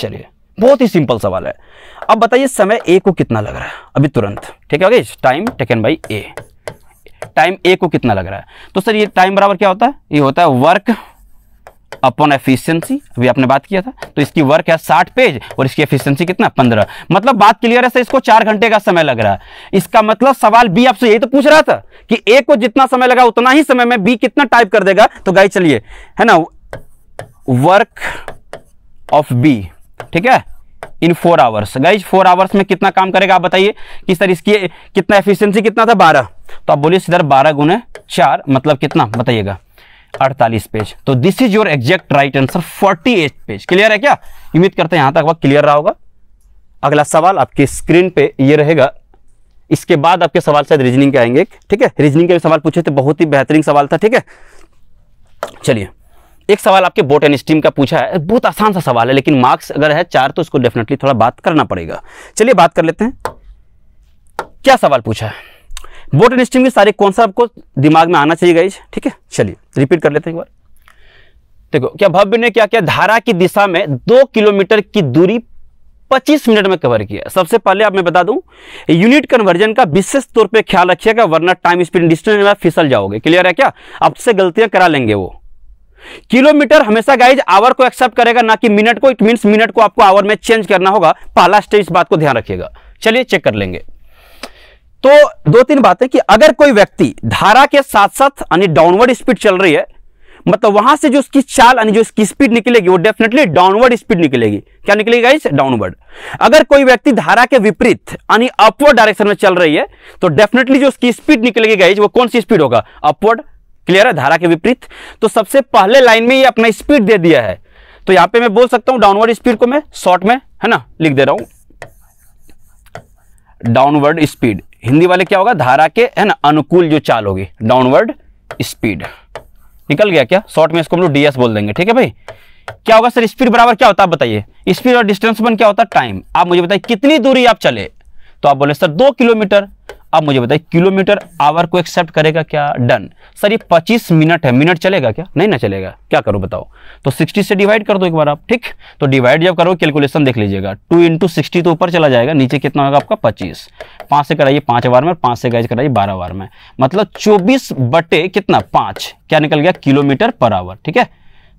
चलिए बहुत ही सिंपल सवाल है अब बताइए समय ए को कितना लग रहा है अभी तुरंत ठीक है time taken by A time A को कितना लग रहा है तो सर ये टाइम बराबर क्या होता है ये होता है वर्क अपॉन एफिशिएंसी अभी आपने बात किया था तो इसकी वर्क है साठ पेज और इसकी एफिशिएंसी कितना पंद्रह मतलब बात क्लियर है सर इसको चार घंटे का समय लग रहा है इसका मतलब सवाल बी आपसे यही तो पूछ रहा था कि ए को जितना समय लगा उतना ही समय में बी कितना टाइप कर देगा तो गाई चलिए है ना वर्क ऑफ बी ठीक है in four hours guys four hours में कितना काम करेगा आप बताइए कि सर इसकी कितना एफिशियंसी कितना था बारह तो आप बोलिए सर बारह गुने चार मतलब कितना बताइएगा अड़तालीस पेज तो this is your exact right answer forty eight page clear है क्या उम्मीद करते हैं यहां तक वह क्लियर रहा होगा अगला सवाल आपके स्क्रीन पे ये रहेगा इसके बाद आपके सवाल शायद रीजनिंग के आएंगे ठीक है रीजनिंग के भी सवाल पूछे थे बहुत ही बेहतरीन सवाल था ठीक है चलिए एक सवाल आपके बोट एंड स्टीम का पूछा है बहुत आसान सा सवाल है लेकिन मार्क्स अगर है चार तो उसको डेफिनेटली थोड़ा बात करना पड़ेगा चलिए बात कर लेते हैं क्या सवाल पूछा है वोट एंड स्टीम के सारे कौन सा आपको दिमाग में आना चाहिए गाइज ठीक है चलिए रिपीट कर लेते हैं एक बार देखो क्या भव्य ने क्या किया धारा की दिशा में दो किलोमीटर की दूरी 25 मिनट में कवर किया सबसे पहले आप मैं बता दूं यूनिट कन्वर्जन का विशेष तौर पे ख्याल रखिएगा वरना टाइम स्पीड डिस्टेंस में फिसल जाओगे क्लियर है क्या आपसे गलतियां करा लेंगे वो किलोमीटर हमेशा गाइज आवर को एक्सेप्ट करेगा ना कि मिनट को इट मीन मिनट को आपको आवर में चेंज करना होगा पहला स्टेज इस बात को ध्यान रखिएगा चलिए चेक कर लेंगे तो दो तीन बातें कि अगर कोई व्यक्ति धारा के साथ साथ यानी डाउनवर्ड स्पीड चल रही है मतलब वहां से जो उसकी चाल यानी जो उसकी स्पीड निकलेगी वो डेफिनेटली डाउनवर्ड स्पीड निकलेगी क्या निकलेगी गाइस डाउनवर्ड अगर कोई व्यक्ति धारा के विपरीत यानी अपवर्ड डायरेक्शन में चल रही है तो डेफिनेटली जो उसकी स्पीड निकलेगी गाइज वो कौन सी स्पीड होगा अपवर्ड क्लियर है धारा के विपरीत तो सबसे पहले लाइन में ये अपना स्पीड दे दिया है तो यहां पे मैं बोल सकता हूं डाउनवर्ड स्पीड को मैं शॉर्ट में है ना लिख दे रहा हूं डाउनवर्ड स्पीड हिंदी वाले क्या होगा धारा के है ना अनुकूल जो चाल होगी डाउनवर्ड स्पीड निकल गया क्या शॉर्ट में इसको हम लोग डीएस बोल देंगे ठीक है भाई क्या होगा सर स्पीड बराबर क्या होता है बताइए स्पीड और डिस्टेंस बन क्या होता है टाइम आप मुझे बताइए कितनी दूरी आप चले तो आप बोले सर दो किलोमीटर अब मुझे बताइए किलोमीटर आवर को एक्सेप्ट करेगा क्या डन सर ये 25 मिनट है मिनट चलेगा क्या नहीं ना चलेगा क्या करो बताओ तो 60 से डिवाइड कर दो एक बार आप ठीक तो डिवाइड जब करो कैलकुलेशन देख लीजिएगा टू इंटू सिक्सटी तो ऊपर चला जाएगा नीचे कितना होगा आपका पच्चीस पाँच से कराइए पाँच बार में पाँच से गाइज कराइए बारह बार में मतलब चौबीस बटे कितना पाँच क्या निकल गया किलोमीटर पर आवर ठीक है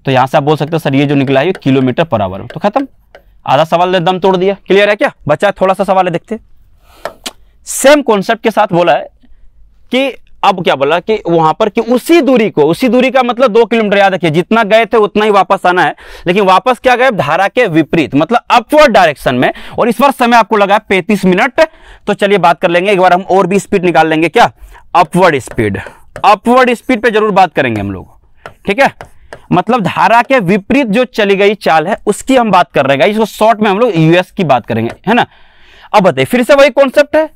तो यहाँ से आप बोल सकते हो सर ये जो निकला है किलोमीटर पर आवर तो खत्म आधा सवाल दम तोड़ दिया क्लियर है क्या बच्चा थोड़ा सा सवाल है देखते सेम कॉन्सेप्ट के साथ बोला है कि अब क्या बोला कि वहां पर कि उसी दूरी को उसी दूरी का मतलब दो किलोमीटर याद रखिए जितना गए थे उतना ही वापस आना है लेकिन वापस क्या गए धारा के विपरीत मतलब अपवर्ड डायरेक्शन में और इस बार समय आपको लगा पैंतीस मिनट तो चलिए बात कर लेंगे एक बार हम और भी स्पीड निकाल लेंगे क्या अपवर्ड स्पीड अपवर्ड स्पीड पर जरूर बात करेंगे हम लोग ठीक है मतलब धारा के विपरीत जो चली गई चाल है उसकी हम बात कर रहे हैं इसको शॉर्ट में हम लोग यूएस की बात करेंगे है ना अब बताइए फिर से वही कॉन्सेप्ट है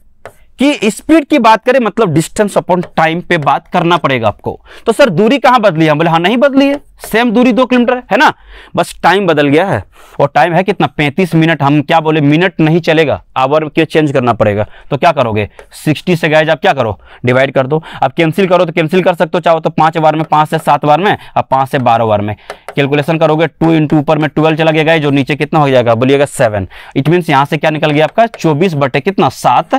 कि स्पीड की बात करें मतलब डिस्टेंस अपॉन टाइम पे बात करना पड़ेगा आपको तो सर दूरी कहां बदली है बोले हाँ नहीं बदली है सेम दूरी दो किलोमीटर है ना बस टाइम बदल गया है और टाइम है कितना पैंतीस मिनट हम क्या बोले मिनट नहीं चलेगा आवर के चेंज करना पड़ेगा तो क्या करोगे सिक्सटी से गए आप क्या करो डिवाइड कर दो अब कैंसिल करो तो कैंसिल कर सकते हो चाहो तो पांच बार में पांच से सात बार में और पांच से बारह बार में कैलकुलेशन करोगे टू इंटू ऊपर में ट्वेल्व चला गया जो नीचे कितना हो जाएगा बोलिएगा सेवन इट मीन यहाँ से क्या निकल गया आपका चौबीस बटे कितना सात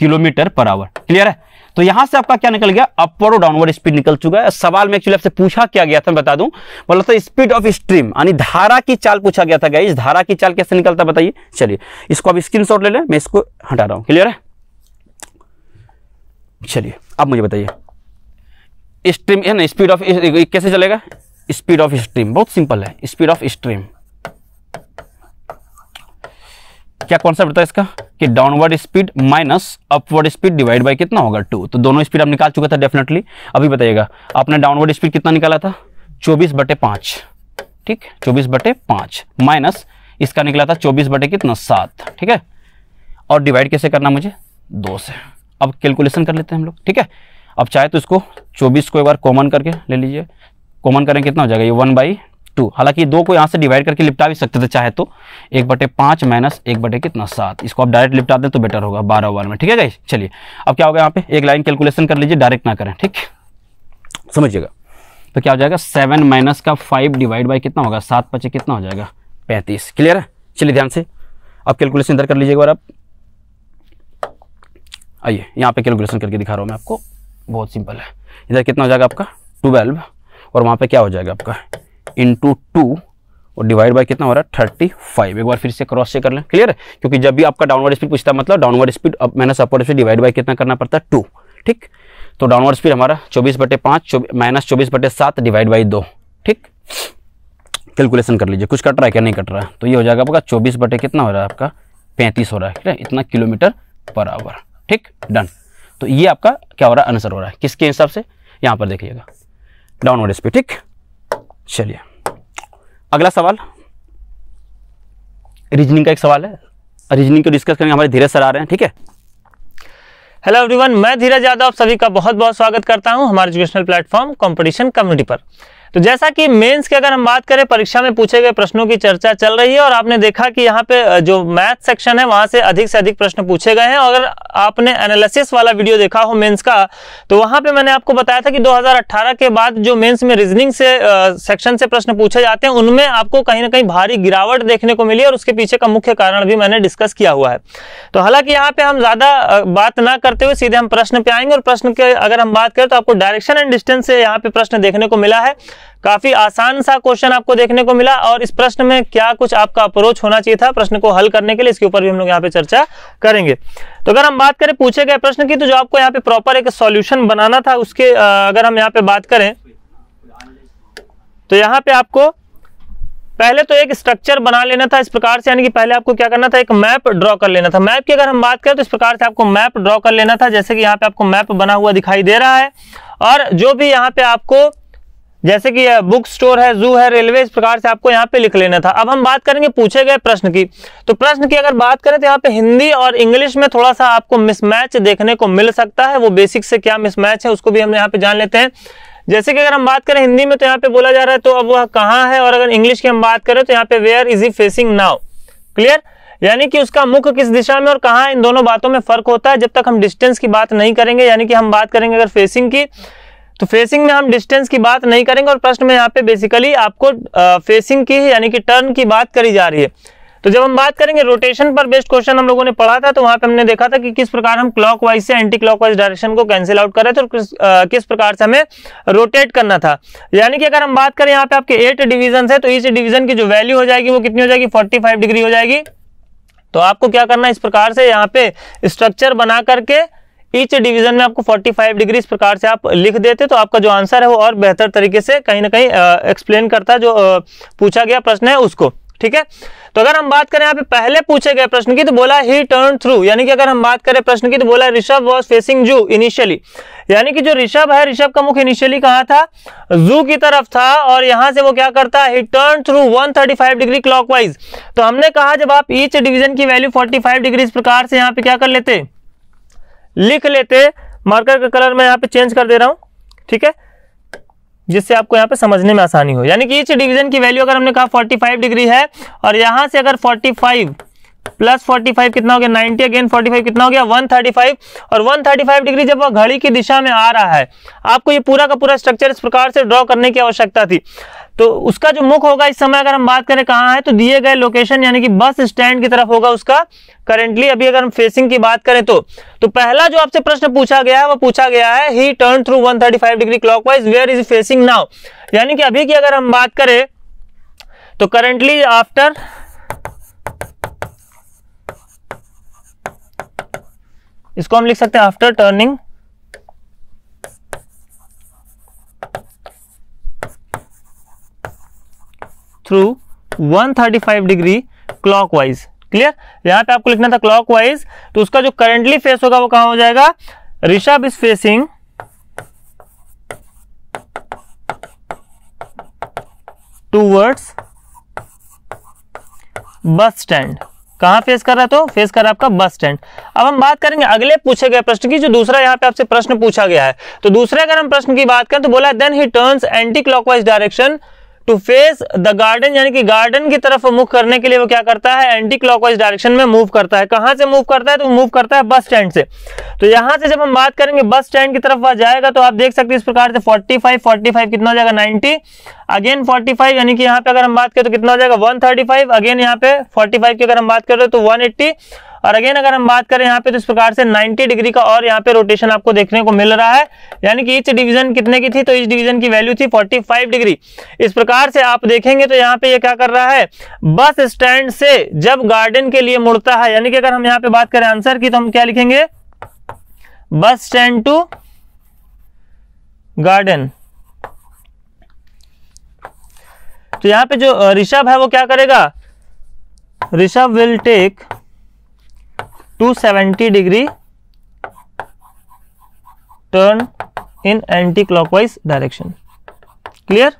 किलोमीटर पर आवर क्लियर है तो यहां से आपका क्या निकल गया अपवर्ड और डाउनवर्ड स्पीड निकल चुका है सवाल में एक्चुअली आपसे पूछा क्या गया था बता दूं बोला था स्पीड ऑफ स्ट्रीम यानी धारा की चाल पूछा गया था इस धारा की चाल कैसे निकलता बताइए चलिए इसको आप स्क्रीन ले लें मैं इसको हटा रहा हूं क्लियर है चलिए अब मुझे बताइए स्ट्रीम है ना स्पीड ऑफ कैसे चलेगा स्पीड ऑफ स्ट्रीम बहुत सिंपल है स्पीड ऑफ स्ट्रीम क्या कॉन्सेप्ट है इसका कि downward speed minus upward speed divide by कितना होगा टू तो दोनों स्पीड आप निकाल चुका था डेफिनेटली अभी बताइएगा आपने डाउनवर्ड स्पीड कितना निकाला था चौबीस बटे पाँच ठीक चौबीस बटे पाँच माइनस इसका निकला था चौबीस बटे कितना सात ठीक है और डिवाइड कैसे करना मुझे दो से अब कैलकुलेशन कर लेते हैं हम लोग ठीक है अब चाहे तो इसको चौबीस को एक बार कॉमन करके ले लीजिए कॉमन करें कितना हो जाएगा ये वन बाई टू हालांकि दो को यहाँ से डिवाइड करके लिपटा भी सकते थे चाहे तो एक बटे पाँच माइनस एक बटे कितना सात इसको आप डायरेक्ट लिपटा दें तो बेटर होगा बारह ओवर में ठीक है गाइस चलिए अब क्या होगा यहाँ पे एक लाइन कैलकुलेशन कर लीजिए डायरेक्ट ना करें ठीक समझिएगा तो क्या हो जाएगा सेवन माइनस का फाइव डिवाइड बाई कितना होगा सात पचे कितना हो जाएगा पैंतीस क्लियर है चलिए ध्यान से अब कैलकुलेशन इधर कर लीजिए एक बार आप आइए यहाँ पे कैलकुलेशन करके दिखा रहा हूँ मैं आपको बहुत सिंपल है इधर कितना हो जाएगा आपका ट्वेल्व और वहाँ पे क्या हो जाएगा आपका इंटू टू और डिवाइड बाय कितना हो रहा है थर्टी फाइव एक बार फिर से क्रॉस से कर लें क्लियर है क्योंकि जब भी आपका डाउनवर्ड स्पीड पूछता मतलब डाउनवर्ड स्पीड अब minus upward speed divide by कितना करना पड़ता है टू ठीक तो डाउनवर्ड स्पीड हमारा चौबीस बटे पाँच माइनस चौबीस बटे सात डिवाइड बाई दो ठीक कैलकुलेशन कर लीजिए कुछ कट रहा है क्या नहीं कट रहा है तो ये हो जाएगा आपका चौबीस बटे कितना हो रहा है आपका पैंतीस हो रहा है ठीक है इतना किलोमीटर पर आवर ठीक डन तो ये आपका क्या हो रहा है आंसर हो रहा है किसके हिसाब से यहाँ पर देखिएगा डाउनवर्ड स्पीड ठीक चलिए अगला सवाल रीजनिंग का एक सवाल है रीजनिंग को डिस्कस करेंगे हमारे धीरे सर आ रहे हैं ठीक है हेलो एवरीवन मैं धीरज यादव आप सभी का बहुत बहुत स्वागत करता हूं हमारे एजुकेशनल प्लेटफॉर्म कंपटीशन कम्युनिटी पर तो जैसा कि मेंस की अगर हम बात करें परीक्षा में पूछे गए प्रश्नों की चर्चा चल रही है और आपने देखा कि यहाँ पे जो मैथ सेक्शन है वहां से अधिक से अधिक प्रश्न पूछे गए हैं अगर आपने एनालिसिस वाला वीडियो देखा हो मेंस का तो वहां पे मैंने आपको बताया था कि 2018 के बाद जो मेंस में रीजनिंग से सेक्शन से प्रश्न पूछे जाते हैं उनमें आपको कहीं ना कहीं भारी गिरावट देखने को मिली और उसके पीछे का मुख्य कारण भी मैंने डिस्कस किया हुआ है तो हालांकि यहाँ पे हम ज्यादा बात ना करते हुए सीधे हम प्रश्न पे आएंगे और प्रश्न के अगर हम बात करें तो आपको डायरेक्शन एंड डिस्टेंस से यहाँ पे प्रश्न देखने को मिला है काफी आसान सा क्वेश्चन आपको देखने को मिला और इस प्रश्न में क्या कुछ आपका अप्रोच होना चाहिए था प्रश्न को हल करने के लिए इसके ऊपर भी हम लोग यहाँ पे चर्चा करेंगे तो अगर हम बात करें पूछे गए प्रश्न की तो जो आपको यहाँ पे प्रॉपर एक सॉल्यूशन बनाना था उसके अगर हम यहाँ पे बात करें तो यहाँ पे आपको पहले तो एक स्ट्रक्चर बना लेना था इस प्रकार से यानी कि पहले आपको क्या करना था एक मैप ड्रॉ कर लेना था मैप की अगर हम बात करें तो इस प्रकार से आपको मैप ड्रॉ कर लेना था जैसे कि यहाँ पे आपको मैप बना हुआ दिखाई दे रहा है और जो भी यहाँ पे आपको जैसे कि बुक स्टोर है जू है रेलवे इस प्रकार से आपको यहाँ पे लिख लेना था अब हम बात करेंगे पूछे गए प्रश्न की तो प्रश्न की अगर बात करें तो यहाँ पे हिंदी और इंग्लिश में थोड़ा सा आपको मिसमैच देखने को मिल सकता है वो बेसिक से क्या मिसमैच है उसको भी हम यहाँ पे जान लेते हैं जैसे कि अगर हम बात करें हिंदी में तो यहाँ पे बोला जा रहा है तो अब वह कहाँ है और अगर इंग्लिश की हम बात करें तो यहाँ पे where is E facing now clear यानी कि उसका मुख किस दिशा में और कहाँ इन दोनों बातों में फर्क होता है जब तक हम डिस्टेंस की बात नहीं करेंगे यानी कि हम बात करेंगे अगर फेसिंग की तो फेसिंग में हम डिस्टेंस की बात नहीं करेंगे और प्रश्न में यहाँ पे बेसिकली आपको फेसिंग की यानी कि टर्न की बात करी जा रही है तो जब हम बात करेंगे रोटेशन पर बेस्ट क्वेश्चन हम लोगों ने पढ़ा था तो वहां पे हमने देखा था कि किस प्रकार हम क्लॉकवाइज से एंटी क्लॉकवाइज डायरेक्शन को कैंसिल आउट कर रहे थे और किस, आ, किस प्रकार से हमें रोटेट करना था यानी कि अगर हम बात करें यहाँ पे आपके एट डिवीजन है तो इस डिवीजन की जो वैल्यू हो जाएगी वो कितनी हो जाएगी फोर्टी डिग्री हो जाएगी तो आपको क्या करना है इस प्रकार से यहाँ पे स्ट्रक्चर बना करके ईच डिवीजन में आपको 45 डिग्री इस प्रकार से आप लिख देते तो आपका जो आंसर है वो और बेहतर तरीके से कहीं ना कहीं एक्सप्लेन करता जो आ, पूछा गया प्रश्न है उसको ठीक है तो अगर हम बात करें यहाँ पे पहले पूछे गए प्रश्न की तो बोला ही टर्न थ्रू यानी कि अगर हम बात करें प्रश्न की तो बोला Rishabh was facing zoo initially यानी कि जो ऋषभ है ऋषभ का मुख इनिशियली कहा था जू की तरफ था और यहां से वो क्या करता है he turn through 135 degree clockwise तो हमने कहा जब आप ईच डिवीजन की वैल्यू 45 डिग्री इस प्रकार से यहाँ पे क्या कर लेते हैं लिख लेते मार्कर का कलर मैं यहाँ पे चेंज कर दे रहा हूँ ठीक है जिससे आपको यहाँ पे समझने में आसानी हो यानी कि इस डिवीजन की वैल्यू अगर हमने कहा 45 डिग्री है और यहाँ से अगर 45 प्लस 45 कितना हो गया 90 अगेन 45 कितना हो गया 135 और 135 डिग्री जब वह घड़ी की दिशा में आ रहा है आपको ये पूरा का पूरा स्ट्रक्चर इस प्रकार से ड्रॉ करने की आवश्यकता थी तो उसका जो मुख होगा इस समय अगर हम बात करें कहाँ है तो दिए गए लोकेशन यानी कि बस स्टैंड की तरफ होगा उसका करेंटली अभी अगर हम फेसिंग की बात करें तो तो पहला जो आपसे प्रश्न पूछा गया है वो पूछा गया है he turn through 135 degree clockwise where is facing now यानी कि अभी की अगर हम बात करें तो करेंटली आफ्टर इसको हम लिख सकते हैं after turning through 135 degree clockwise clear यहां पे आपको लिखना था क्लॉकवाइज तो उसका जो करंटली फेस होगा वो कहां हो जाएगा Rishabh is facing towards bus stand कहां फेस कर रहा तो फेस कर रहा है आपका बस स्टैंड अब हम बात करेंगे अगले पूछे गए प्रश्न की जो दूसरा यहाँ पे आपसे प्रश्न पूछा गया है तो दूसरे अगर हम प्रश्न की बात करें तो बोला then he turns anti clockwise direction to face the garden यानी कि गार्डन की तरफ मूव करने के लिए वो क्या करता है एंटी क्लॉकवाइज डायरेक्शन में मूव करता है कहां से मूव करता है तो मूव करता है बस स्टैंड से तो यहां से जब हम बात करेंगे बस स्टैंड की तरफ वह जाएगा तो आप देख सकते हैं इस प्रकार से 45 45 कितना हो जाएगा 90 अगेन 45 यानी कि यहाँ पे अगर हम बात करें तो कितना हो जाएगा 135 अगेन यहाँ पे 45 की अगर हम बात करें तो 180 और अगेन अगर हम बात करें यहाँ पे तो इस प्रकार से 90 डिग्री का और यहाँ पे रोटेशन आपको देखने को मिल रहा है यानी कि इस डिवीजन कितने की थी तो इस डिवीजन की वैल्यू थी 45 डिग्री इस प्रकार से आप देखेंगे तो यहाँ पे ये यह क्या कर रहा है बस स्टैंड से जब गार्डन के लिए मुड़ता है यानी कि अगर हम यहाँ पे बात करें आंसर की तो हम क्या लिखेंगे बस स्टैंड टू गार्डन तो यहाँ पे जो ऋषभ है वो क्या करेगा Rishabh will take 270 degree turn in anti-clockwise direction clear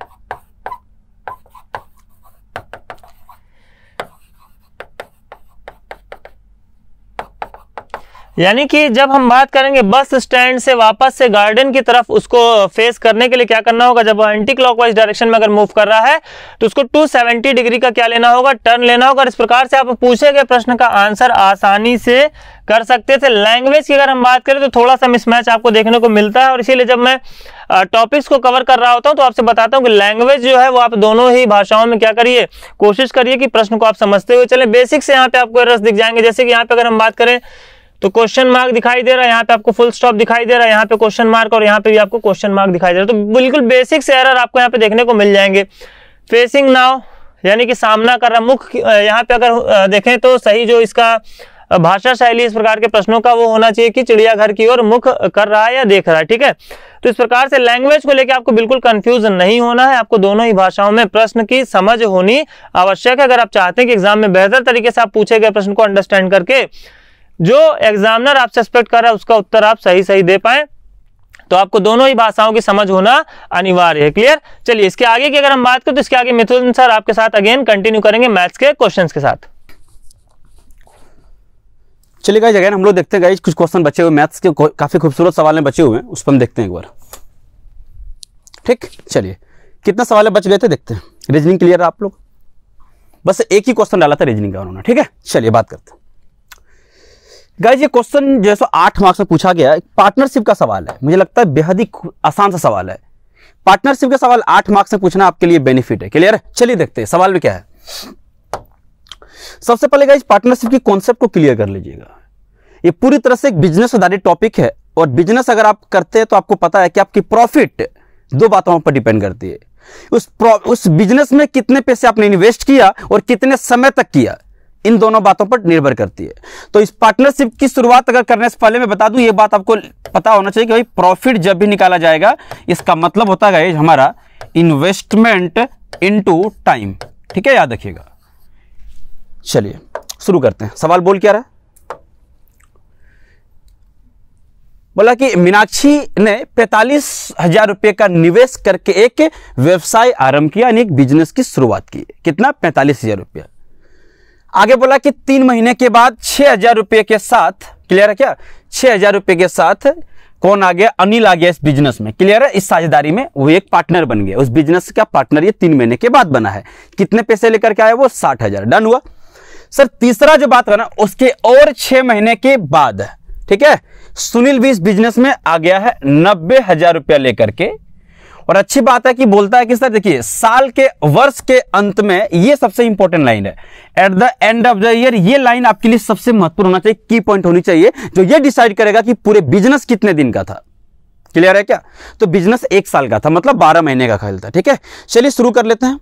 यानी कि जब हम बात करेंगे बस स्टैंड से वापस से गार्डन की तरफ उसको फेस करने के लिए क्या करना होगा जब वो एंटी क्लॉकवाइज डायरेक्शन में अगर मूव कर रहा है तो उसको 270 डिग्री का क्या लेना होगा टर्न लेना होगा इस प्रकार से आप पूछे गए प्रश्न का आंसर आसानी से कर सकते थे लैंग्वेज की अगर हम बात करें तो थोड़ा सा मिसमैच आपको देखने को मिलता है और इसीलिए जब मैं टॉपिक्स को कवर कर रहा होता हूं तो आपसे बताता हूं कि लैंग्वेज जो है वो आप दोनों ही भाषाओं में क्या करिए कोशिश करिए कि प्रश्न को आप समझते हुए चले बेसिक से यहाँ पे आपको रस दिख जाएंगे जैसे कि यहाँ पे अगर हम बात करें तो क्वेश्चन मार्क दिखाई दे रहा है यहाँ पे आपको फुल स्टॉप दिखाई दे रहा है यहाँ पे क्वेश्चन मार्क और यहाँ पे भी आपको क्वेश्चन मार्क दिखाई दे रहा है तो बिल्कुल बेसिक से एरर आपको यहाँ पे देखने को मिल जाएंगे फेसिंग नाव यानी कि सामना कर रहा मुख यहाँ पे अगर देखें तो सही जो इसका भाषा शैली इस प्रकार के प्रश्नों का वो होना चाहिए कि चिड़ियाघर की ओर मुख कर रहा है या देख रहा है ठीक है तो इस प्रकार से लैंग्वेज को लेकर आपको बिल्कुल कंफ्यूज नहीं होना है आपको दोनों ही भाषाओं में प्रश्न की समझ होनी आवश्यक है अगर आप चाहते हैं कि एग्जाम में बेहतर तरीके से आप पूछे गए प्रश्न को अंडरस्टैंड करके जो एग्जामिनर आपसे एक्सपेक्ट कर रहा है उसका उत्तर आप सही सही दे पाए तो आपको दोनों ही भाषाओं की समझ होना अनिवार्य है क्लियर चलिए इसके आगे की अगर हम बात करें तो इसके आगे मिथुन सर आपके साथ अगेन कंटिन्यू करेंगे मैथ्स के क्वेश्चन के साथ चलिए गाइज अगेन हम लोग देखते हैं गाइज कुछ क्वेश्चन बचे हुए मैथ्स के काफ़ी खूबसूरत सवाल बचे हुए हैं उस पर हम देखते हैं एक बार ठीक चलिए कितना सवाल बच गए थे देखते हैं रीजनिंग क्लियर है आप लोग बस एक ही क्वेश्चन डाला था रीजनिंग का उन्होंने ठीक है चलिए बात करते हैं गाइज ये क्वेश्चन जो है सो आठ मार्क्स में पूछा गया है पार्टनरशिप का सवाल है मुझे लगता है बेहद ही आसान सा सवाल है पार्टनरशिप का सवाल आठ मार्क्स में पूछना आपके लिए बेनिफिट है क्लियर है चलिए देखते हैं सवाल में क्या है सबसे पहले गाइज पार्टनरशिप की कॉन्सेप्ट को क्लियर कर लीजिएगा ये पूरी तरह से एक बिजनेस आधारित टॉपिक है और बिजनेस अगर आप करते हैं तो आपको पता है कि आपकी प्रॉफिट दो बातों पर डिपेंड करती है उस उस बिजनेस में कितने पैसे आपने इन्वेस्ट किया और कितने समय तक किया इन दोनों बातों पर निर्भर करती है तो इस पार्टनरशिप की शुरुआत अगर करने से पहले मैं बता दूं ये बात आपको पता होना चाहिए कि भाई प्रॉफिट जब भी निकाला जाएगा इसका मतलब होता है हमारा इन्वेस्टमेंट इनटू टाइम ठीक है याद रखिएगा चलिए शुरू करते हैं सवाल बोल क्या रहा बोला कि मीनाक्षी ने पैंतालीस हजार रुपये का निवेश करके एक व्यवसाय आरंभ किया यानी एक बिजनेस की शुरुआत की कितना पैंतालीस हजार रुपया आगे बोला कि तीन महीने के बाद छह हजार रुपये के साथ क्लियर है क्या छह हजार रुपये के साथ कौन आ गया अनिल आ गया इस बिजनेस में क्लियर है इस साझेदारी में वो एक पार्टनर बन गया उस बिजनेस का पार्टनर ये तीन महीने के बाद बना है कितने पैसे लेकर के आया वो साठ हजार डन हुआ सर तीसरा जो बात करना उसके और छह महीने के बाद ठीक है सुनील भी इस बिजनेस में आ गया है नब्बे हजार रुपया लेकर के और अच्छी बात है कि बोलता है कि सर देखिए साल के वर्ष के अंत में ये सबसे इंपॉर्टेंट लाइन है at the end of the year ये लाइन आपके लिए सबसे महत्वपूर्ण होना चाहिए की पॉइंट होनी चाहिए जो ये डिसाइड करेगा कि पूरे बिजनेस कितने दिन का था क्लियर है क्या तो बिजनेस एक साल का था मतलब बारह महीने का खेलता था ठीक है चलिए शुरू कर लेते हैं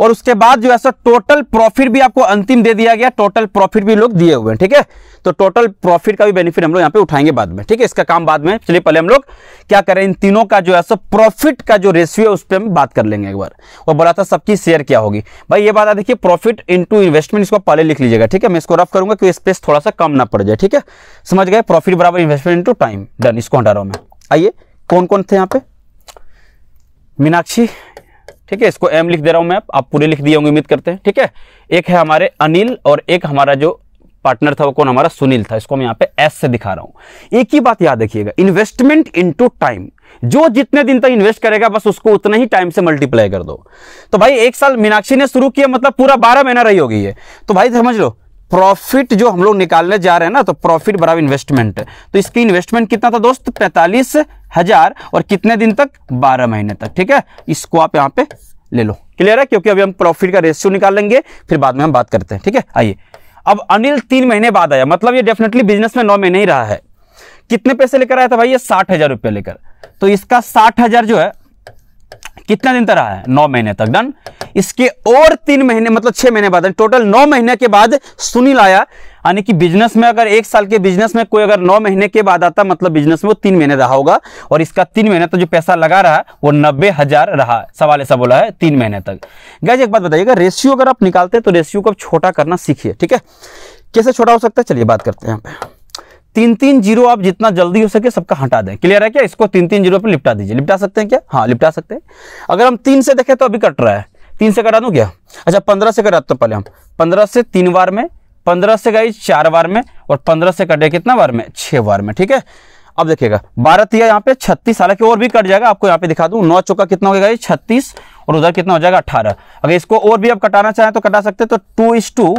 और उसके बाद जो है सो टोटल प्रॉफिट भी आपको अंतिम दे दिया गया टोटल प्रॉफिट भी लोग दिए हुए हैं ठीक है तो टोटल प्रॉफिट का भी बेनिफिट हम लोग यहाँ पे उठाएंगे बाद में ठीक है इसका काम बाद में चलिए पहले हम लोग क्या करें इन तीनों का जो है सो प्रॉफिट का जो रेशियो है उस पर हम बात कर लेंगे एक बार और बोला था सबकी शेयर क्या होगी भाई ये बात आ देखिए प्रॉफिट इंटू इन्वेस्टमेंट इसको पहले लिख लीजिएगा ठीक है मैं इसको रफ करूंगा क्योंकि स्पेस थोड़ा सा कम ना पड़ जाए ठीक है समझ गए प्रॉफिट बराबर इन्वेस्टमेंट इंटू टाइम डन इसको हटा रहा हूँ मैं आइए कौन कौन थे यहाँ पे मीनाक्षी ठीक है इसको एम लिख दे रहा हूं मैं आप पूरे लिख दिए होंगे उम्मीद करते हैं ठीक है एक है हमारे अनिल और एक हमारा जो पार्टनर था वो कौन हमारा सुनील था इसको मैं यहाँ पे एस से दिखा रहा हूं एक ही बात याद रखिएगा इन्वेस्टमेंट इनटू टाइम जो जितने दिन तक इन्वेस्ट करेगा बस उसको उतना ही टाइम से मल्टीप्लाई कर दो तो भाई एक साल मीनाक्षी ने शुरू किया मतलब पूरा बारह महीना रही होगी ये तो भाई समझ लो प्रॉफिट जो हम लोग निकालने जा रहे हैं ना तो प्रॉफिट बराबर इन्वेस्टमेंट तो इसकी इन्वेस्टमेंट कितना था दोस्त पैंतालीस हजार और कितने दिन तक बारह महीने तक ठीक है इसको आप यहाँ पे ले लो क्लियर है क्योंकि अभी हम प्रॉफिट का रेशियो निकाल लेंगे फिर बाद में हम बात करते हैं ठीक है आइए अब अनिल तीन महीने बाद आया मतलब ये डेफिनेटली बिजनेस में नौ महीने ही रहा है कितने पैसे लेकर आया था भाई ये साठ हजार रुपया लेकर तो इसका साठ हजार जो है कितना दिन तक रहा है नौ महीने तक डन इसके और तीन महीने मतलब छह महीने बाद टोटल नौ महीने के बाद सुनील आया यानी कि बिजनेस में अगर एक साल के बिजनेस में कोई अगर नौ महीने के बाद आता मतलब बिजनेस में वो तीन महीने रहा होगा और इसका तीन महीने तक तो जो पैसा लगा रहा वो नब्बे हजार रहा सवाल ऐसा बोला है तीन महीने तक गैज एक बात बताइएगा रेशियो अगर आप निकालते हैं तो रेशियो को छोटा करना सीखिए ठीक है कैसे छोटा हो सकता है चलिए बात करते हैं यहाँ पे तीन तीन जीरो आप जितना जल्दी हो सके सबका हटा दें क्लियर है क्या इसको तीन तीन जीरो पर लिपटा दीजिए लिपटा सकते हैं क्या हाँ लिपटा सकते हैं अगर हम तीन से देखें तो अभी कट रहा है तीन से कटा दू क्या अच्छा पंद्रह से कटा तो पहले हम पंद्रह से तीन बार में पंद्रह से गई चार बार में और पंद्रह से कटे कितना बार में छह बार में ठीक है अब देखिएगा बारह तिया यहाँ पे छत्तीस हालांकि और भी कट जाएगा आपको यहाँ पे दिखा दू नौ चौका कितना हो जाएगा छत्तीस और उधर कितना हो जाएगा अट्ठारह अगर इसको और भी आप कटाना चाहें तो कटा सकते तो टू इस टू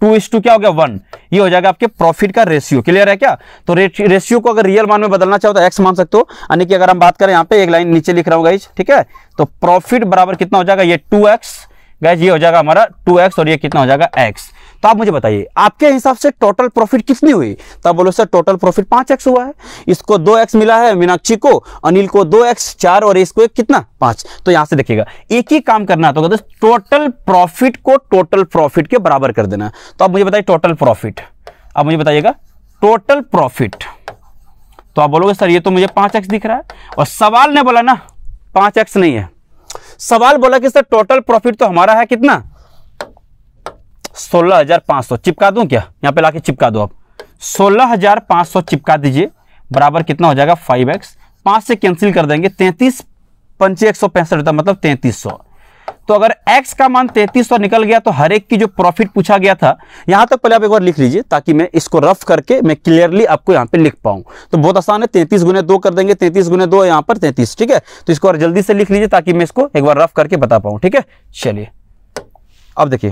टू इस टू क्या हो गया वन ये हो जाएगा आपके प्रॉफिट का रेशियो क्लियर है क्या तो रेशियो को अगर रियल मान में बदलना चाहो तो एक्स मान सकते हो यानी कि अगर हम बात करें यहाँ पे एक लाइन नीचे लिख रहा हूँ गाइज ठीक है तो प्रॉफिट बराबर कितना हो जाएगा ये टू एक्स ये हो जाएगा हमारा टू एक्स और ये कितना हो जाएगा एक्स तो आप मुझे बताइए आपके हिसाब से टोटल प्रॉफिट कितनी हुई तब तो बोलो सर टोटल प्रॉफिट पांच एक्स हुआ है इसको दो एक्स मिला है मीनाक्षी को अनिल को दो एक्स चार और इसको एक कितना पांच तो यहां से देखिएगा एक ही काम करना तो कहते टोटल प्रॉफिट को टोटल प्रॉफिट के बराबर कर देना तो आप मुझे बताइए टोटल प्रॉफिट आप मुझे बताइएगा टोटल प्रॉफिट तो आप बोलोगे सर ये तो मुझे पांच एक्स दिख रहा है और सवाल ने बोला ना पांच एक्स नहीं है सवाल बोला कि सर टोटल प्रॉफिट तो हमारा है कितना सोलह हज़ार पाँच सौ चिपका दूँ क्या यहाँ पे लाके चिपका दो आप सोलह हज़ार पाँच सौ चिपका दीजिए बराबर कितना हो जाएगा फाइव एक्स पाँच से कैंसिल कर देंगे तैंतीस पंचे एक सौ पैंसठ होता मतलब तैंतीस सौ तो अगर एक्स का मान सौ निकल गया तो हर एक की जो प्रॉफिट पूछा गया था यहाँ तक पहले आप एक बार लिख लीजिए ताकि मैं इसको रफ करके मैं क्लियरली आपको यहाँ पे लिख पाऊँ तो बहुत आसान है तैंतीस गुने दो कर देंगे तैंतीस गुने दो यहाँ पर तैंतीस ठीक है तो इसको और जल्दी से लिख लीजिए ताकि मैं इसको एक बार रफ करके बता पाऊँ ठीक है चलिए अब देखिए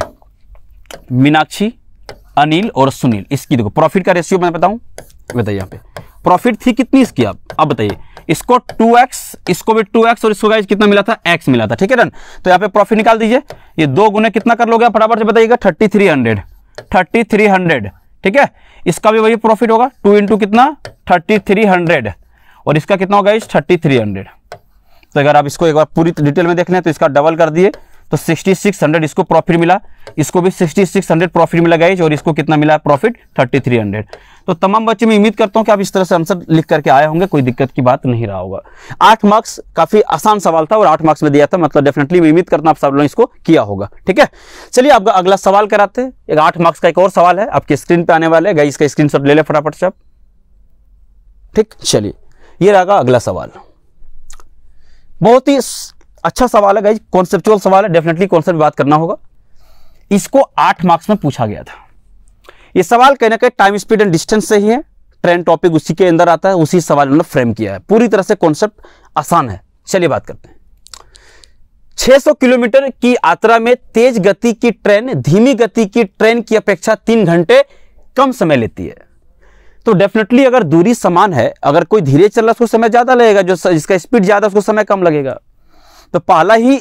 मीनाक्षी अनिल और सुनील इसकी देखो प्रॉफिट का रेशियो मैं बताऊं बताइए यहाँ पे प्रॉफिट थी कितनी इसकी अब अब बताइए इसको 2x इसको भी 2x और इसको गाइज कितना मिला था x मिला था ठीक है डन तो यहाँ पे प्रॉफिट निकाल दीजिए ये दो गुने कितना कर लोगे बराबर से बताइएगा thirty three hundred thirty three hundred ठीक है इसका भी वही प्रॉफिट होगा टू इंटू कितना थर्टी थ्री हंड्रेड और इसका कितना होगा इस थर्टी थ्री हंड्रेड तो अगर आप इसको एक बार पूरी डिटेल में देख लें तो इसका डबल कर दिए तो 6600 इसको प्रॉफिट मिला इसको भी 6600 प्रॉफिट मिला गाइज और इसको कितना मिला प्रॉफिट 3300 तो तमाम बच्चे मैं उम्मीद करता हूं कि आप इस तरह से आंसर लिख करके आए होंगे कोई दिक्कत की बात नहीं रहा होगा आठ मार्क्स काफी आसान सवाल था और आठ मार्क्स में दिया था मतलब डेफिनेटली उम्मीद करता हूं आप सब लोगों इसको किया होगा ठीक है चलिए आपका अगला सवाल कराते हैं एक आठ मार्क्स का एक और सवाल है आपके स्क्रीन पर आने वाले है गाइज इसका स्क्रीन ले लें फटाफट से आप ठीक चलिए ये रहेगा अगला सवाल बहुत ही अच्छा सवाल है गाइज कॉन्सेप्चुअल सवाल है डेफिनेटली कॉन्सेप्ट बात करना होगा इसको आठ मार्क्स में पूछा गया था ये सवाल कहीं ना कहीं टाइम स्पीड एंड डिस्टेंस से ही है ट्रेन टॉपिक उसी के अंदर आता है उसी सवाल ने फ्रेम किया है पूरी तरह से कॉन्सेप्ट आसान है चलिए बात करते हैं 600 किलोमीटर की यात्रा में तेज गति की ट्रेन धीमी गति की ट्रेन की अपेक्षा तीन घंटे कम समय लेती है तो डेफिनेटली अगर दूरी समान है अगर कोई धीरे चल रहा है उसको समय ज़्यादा लगेगा जो जिसका स्पीड ज़्यादा उसको समय कम लगेगा तो पहला ही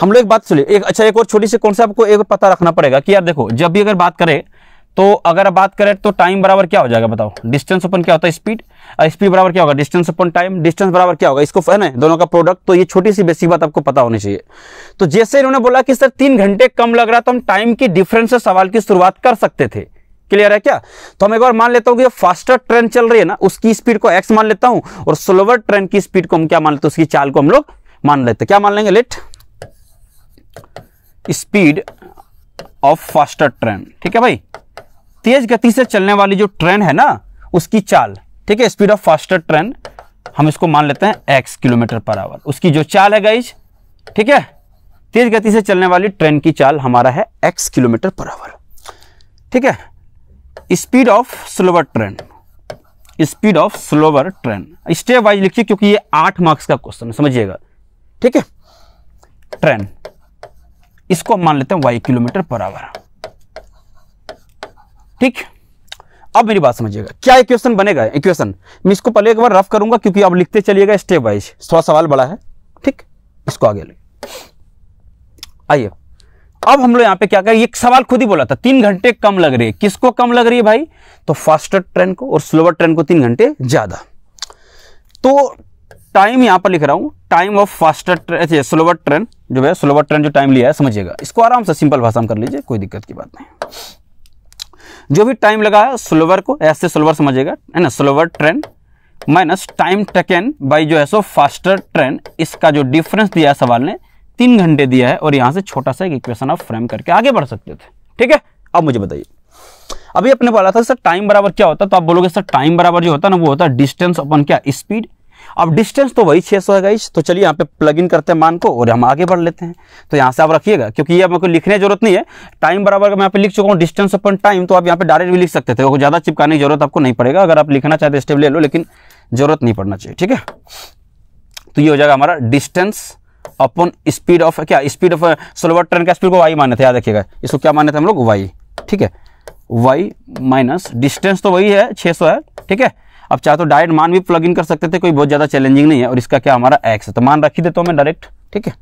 हम लोग एक बात सुनिए एक अच्छा एक और छोटी सी कौन सा आपको एक पता रखना पड़ेगा कि यार देखो जब भी अगर बात करें तो अगर बात करें तो टाइम बराबर क्या हो जाएगा बताओ डिस्टेंस ओपन क्या होता है स्पीड स्पीड बराबर क्या होगा डिस्टेंस ओपन टाइम डिस्टेंस बराबर क्या होगा इसको है ना दोनों का प्रोडक्ट तो ये छोटी सी बेसिक बात आपको पता होनी चाहिए तो जैसे इन्होंने बोला कि सर तीन घंटे कम लग रहा तो हम टाइम की डिफरेंस से सवाल की शुरुआत कर सकते थे क्लियर है क्या तो हम एक बार मान लेता हूँ कि फास्टर ट्रेन चल रही है ना उसकी स्पीड को एक्स मान लेता हूँ और स्लोवर ट्रेन की स्पीड को हम क्या मान लेते हैं उसकी चाल को हम लोग मान लेते क्या मान लेंगे let speed of faster train ठीक है भाई तेज गति से चलने वाली जो ट्रेन है ना उसकी चाल ठीक है स्पीड ऑफ फास्टर ट्रेन हम इसको मान लेते हैं एक्स किलोमीटर पर आवर उसकी जो चाल है गाइज ठीक है तेज गति से चलने वाली ट्रेन की चाल हमारा है एक्स किलोमीटर पर आवर ठीक है speed of slower train speed of slower train step wise लिखिए क्योंकि ये आठ मार्क्स का क्वेश्चन समझिएगा ठीक है ट्रेन इसको मान लेते हैं वाई किलोमीटर पर आवर ठीक अब मेरी बात समझिएगा क्या इक्वेशन बनेगा इक्वेशन मैं इसको पहले एक बार रफ करूंगा क्योंकि आप लिखते चलिएगा स्टेप वाइज थोड़ा सवाल बड़ा है ठीक इसको आगे ले आइए अब हम लोग यहां पे क्या करें एक सवाल खुद ही बोला था तीन घंटे कम लग रही है किसको कम लग रही है भाई तो फास्टर ट्रेन को और स्लोवर ट्रेन को तीन घंटे ज्यादा तो टाइम यहां पर लिख रहा हूँ time of faster train slower train जो है स्लोवर ट्रेन जो टाइम लिया है समझिएगा इसको आराम से सिंपल भाषा में कर लीजिए कोई दिक्कत की बात नहीं जो भी टाइम लगा है स्लोवर को ऐसे स्लोवर समझिएगा है ना slower train minus time taken by जो है सो फास्टर ट्रेन इसका जो डिफरेंस दिया है सवाल ने तीन घंटे दिया है और यहां से छोटा सा एक इक्वेशन आप फ्रेम करके आगे बढ़ सकते थे ठीक है अब मुझे बताइए अभी अपने बोला था सर टाइम बराबर क्या होता तो आप बोलोगे सर टाइम बराबर जो होता ना वो होता डिस्टेंस अपन क्या स्पीड अब डिस्टेंस तो वही 600 है गाइस तो चलिए यहाँ पे प्लग इन करते हैं मान को और हम आगे बढ़ लेते हैं तो यहाँ से आप रखिएगा क्योंकि ये आपको लिखने जरूरत नहीं है टाइम बराबर मैं यहाँ पे लिख चुका हूँ डिस्टेंस अपन टाइम तो आप यहाँ पे डायरेक्ट भी लिख सकते थे ज़्यादा चिपकाने की जरूरत आपको नहीं पड़ेगा अगर आप लिखना चाहते स्टेप ले लो लेकिन जरूरत नहीं पड़ना चाहिए ठीक है तो ये हो जाएगा हमारा डिस्टेंस अपन स्पीड ऑफ क्या स्पीड ऑफ स्लोवर ट्रेन का स्पीड को वाई माने थे याद रखिएगा इसको क्या माने थे हम लोग वाई ठीक है वाई माइनस डिस्टेंस तो वही है 600 है ठीक है अब चाहे तो डायरेक्ट मान भी प्लग इन कर सकते थे कोई बहुत ज़्यादा चैलेंजिंग नहीं है और इसका क्या हमारा एक्स है तो मान रख ही देता तो हूँ मैं डायरेक्ट ठीक है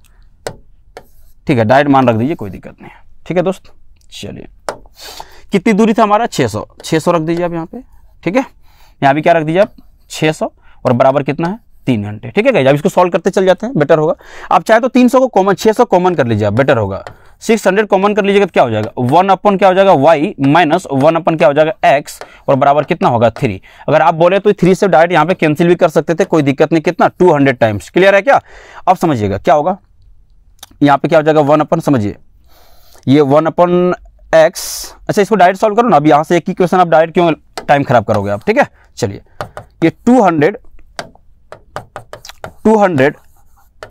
ठीक है डायरेक्ट मान रख दीजिए कोई दिक्कत नहीं है ठीक है दोस्त चलिए कितनी दूरी था हमारा 600 600 रख दीजिए आप यहाँ पे ठीक है यहाँ भी क्या रख दीजिए आप 600 और बराबर कितना है तीन घंटे ठीक है गाइज अब इसको सॉल्व करते चल जाते हैं बेटर होगा आप चाहे तो 300 को कॉमन 600 कॉमन कर लीजिए आप बेटर होगा सिक्स हंड्रेड कॉमन कर लीजिएगा तो क्या हो जाएगा वन अपन क्या हो जाएगा वाई माइनस वन अपन क्या हो जाएगा एक्स और बराबर कितना होगा थ्री अगर आप बोले तो थ्री से डायरेक्ट यहाँ पे कैंसिल भी कर सकते थे कोई दिक्कत नहीं कितना टू हंड्रेड टाइम्स क्लियर है क्या अब समझिएगा क्या होगा यहाँ पे क्या हो जाएगा वन अपन समझिए ये वन अपन एक्स अच्छा इसको डायरेक्ट सॉल्व करो ना अब यहाँ से एक ही क्वेश्चन आप डायरेक्ट क्यों टाइम खराब करोगे आप ठीक है चलिए ये टू हंड्रेड टू हंड्रेड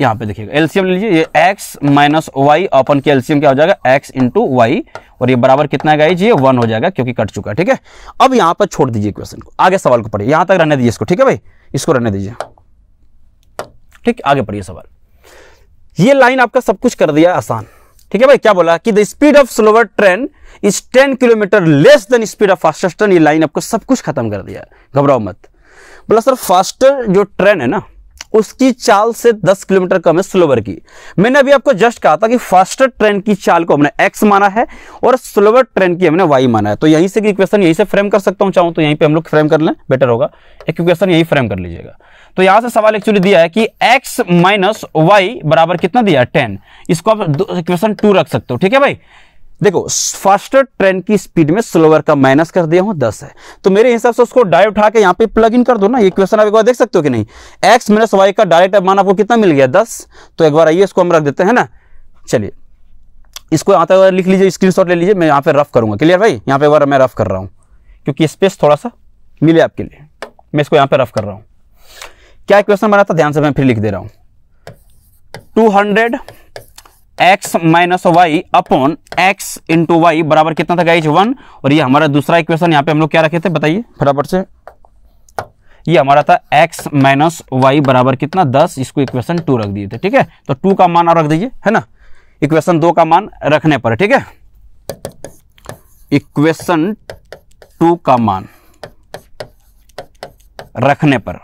यहाँ पे देखिएगा एल्सियम लीजिए ये x माइनस वाई अपन के एल्सियम क्या हो जाएगा x इंटू वाई और ये बराबर कितना है गाइज ये वन हो जाएगा क्योंकि कट चुका है ठीक है अब यहाँ पर छोड़ दीजिए क्वेश्चन को आगे सवाल को पढ़िए यहाँ तक रहने दीजिए इसको ठीक है भाई इसको रहने दीजिए ठीक आगे पढ़िए सवाल ये लाइन आपका सब कुछ कर दिया आसान ठीक है भाई क्या बोला कि the speed of slower train is ten kilometre less than speed of fastest train ये लाइन आपको सब कुछ खत्म कर दिया घबराओ मत बोला सर फास्टर जो ट्रेन है ना उसकी चाल से 10 किलोमीटर कम है स्लोवर की मैंने अभी आपको जस्ट कहा था कि फास्टर ट्रेन की चाल को हमने एक्स माना है और स्लोवर ट्रेन की हमने वाई माना है तो यहीं से इक्वेशन यहीं से फ्रेम कर सकता हूं चाहूं तो यहीं पे हम लोग फ्रेम कर लें बेटर होगा एक इक्वेशन यहीं फ्रेम कर लीजिएगा तो यहां से सवाल एक्चुअली दिया है कि एक्स माइनस वाई बराबर कितना दिया टेन इसको आप इक्वेशन टू रख सकते हो ठीक है भाई देखो फास्टर ट्रेन की स्पीड में स्लोअर का माइनस कर दिया हूं दस है तो मेरे हिसाब से उसको डायरेक्ट उठा के यहाँ पे प्लग इन कर दो ना ये क्वेश्चन आप एक बार देख सकते हो कि नहीं एक्स माइनस वाई का डायरेक्ट मान आपको कितना मिल गया दस तो एक बार आइए इसको हम रख देते हैं ना चलिए इसको आता हुआ लिख लीजिए स्क्रीनशॉट ले लीजिए मैं यहाँ पे रफ करूंगा क्लियर भाई यहाँ पे बार मैं रफ कर रहा हूँ क्योंकि स्पेस थोड़ा सा मिले आपके लिए मैं इसको यहाँ पे रफ कर रहा हूँ क्या क्वेश्चन बना था ध्यान से मैं फिर लिख दे रहा हूँ two hundred X minus Y upon X into Y बराबर कितना था गाइज वन और ये हमारा दूसरा इक्वेशन यहाँ पे हम लोग क्या रखे थे बताइए फटाफट से ये हमारा था x माइनस वाई बराबर कितना दस इसको इक्वेशन टू रख दिए थे ठीक है तो टू का मान और रख दीजिए है ना इक्वेशन दो का मान रखने पर ठीक है इक्वेशन टू का मान रखने पर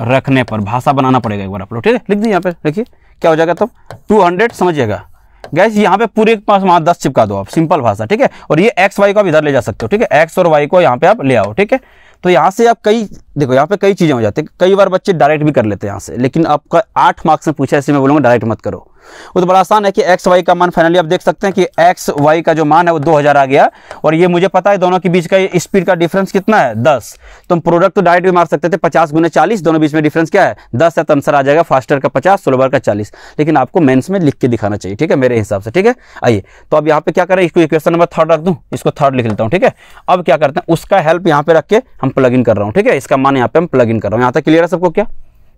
रखने पर भाषा बनाना पड़ेगा एक बार आप लोग ठीक है लिख दिए यहाँ पर देखिए क्या हो जाएगा तब टू हंड्रेड समझिएगा गैस यहाँ पे पूरे पास वहाँ दस चिपका दो आप सिंपल भाषा ठीक है और ये एक्स वाई को आप इधर ले जा सकते हो ठीक है एक्स और वाई को यहाँ पे आप ले आओ ठीक है तो यहाँ से आप कई देखो यहाँ पे कई चीज़ें हो जाती है कई बार बच्चे डायरेक्ट भी कर लेते हैं यहाँ से लेकिन आपका आठ मार्क्स में पूछा ऐसे मैं बोलूँगा डायरेक्ट मत करो वो तो बड़ा आसान है कि एक्स वाई का मान फाइनली आप देख सकते हैं कि एक्स वाई का जो मान है वो 2000 आ गया और ये मुझे पता है दोनों के बीच का स्पीड का डिफरेंस कितना है दस तो हम प्रोडक्ट तो डायरेक्ट भी मार सकते थे पचास गुना चालीस दोनों बीच में डिफरेंस क्या है दस है तो आंसर आ जाएगा फास्टर का पचास सोलोवर का चालीस लेकिन आपको मेन्स में लिख के दिखाना चाहिए ठीक है मेरे हिसाब से ठीक है आइए तो अब यहाँ पे क्या करें इसको इक्वेशन नंबर थर्ड रख दूँ इसको थर्ड लिख लेता हूँ ठीक है अब क्या करते हैं उसका हेल्प यहाँ पे रख के हम प्लग कर रहा हूँ ठीक है इसका सामान यहाँ पे हम प्लग इन कर रहा हूँ यहाँ तक क्लियर है सबको क्या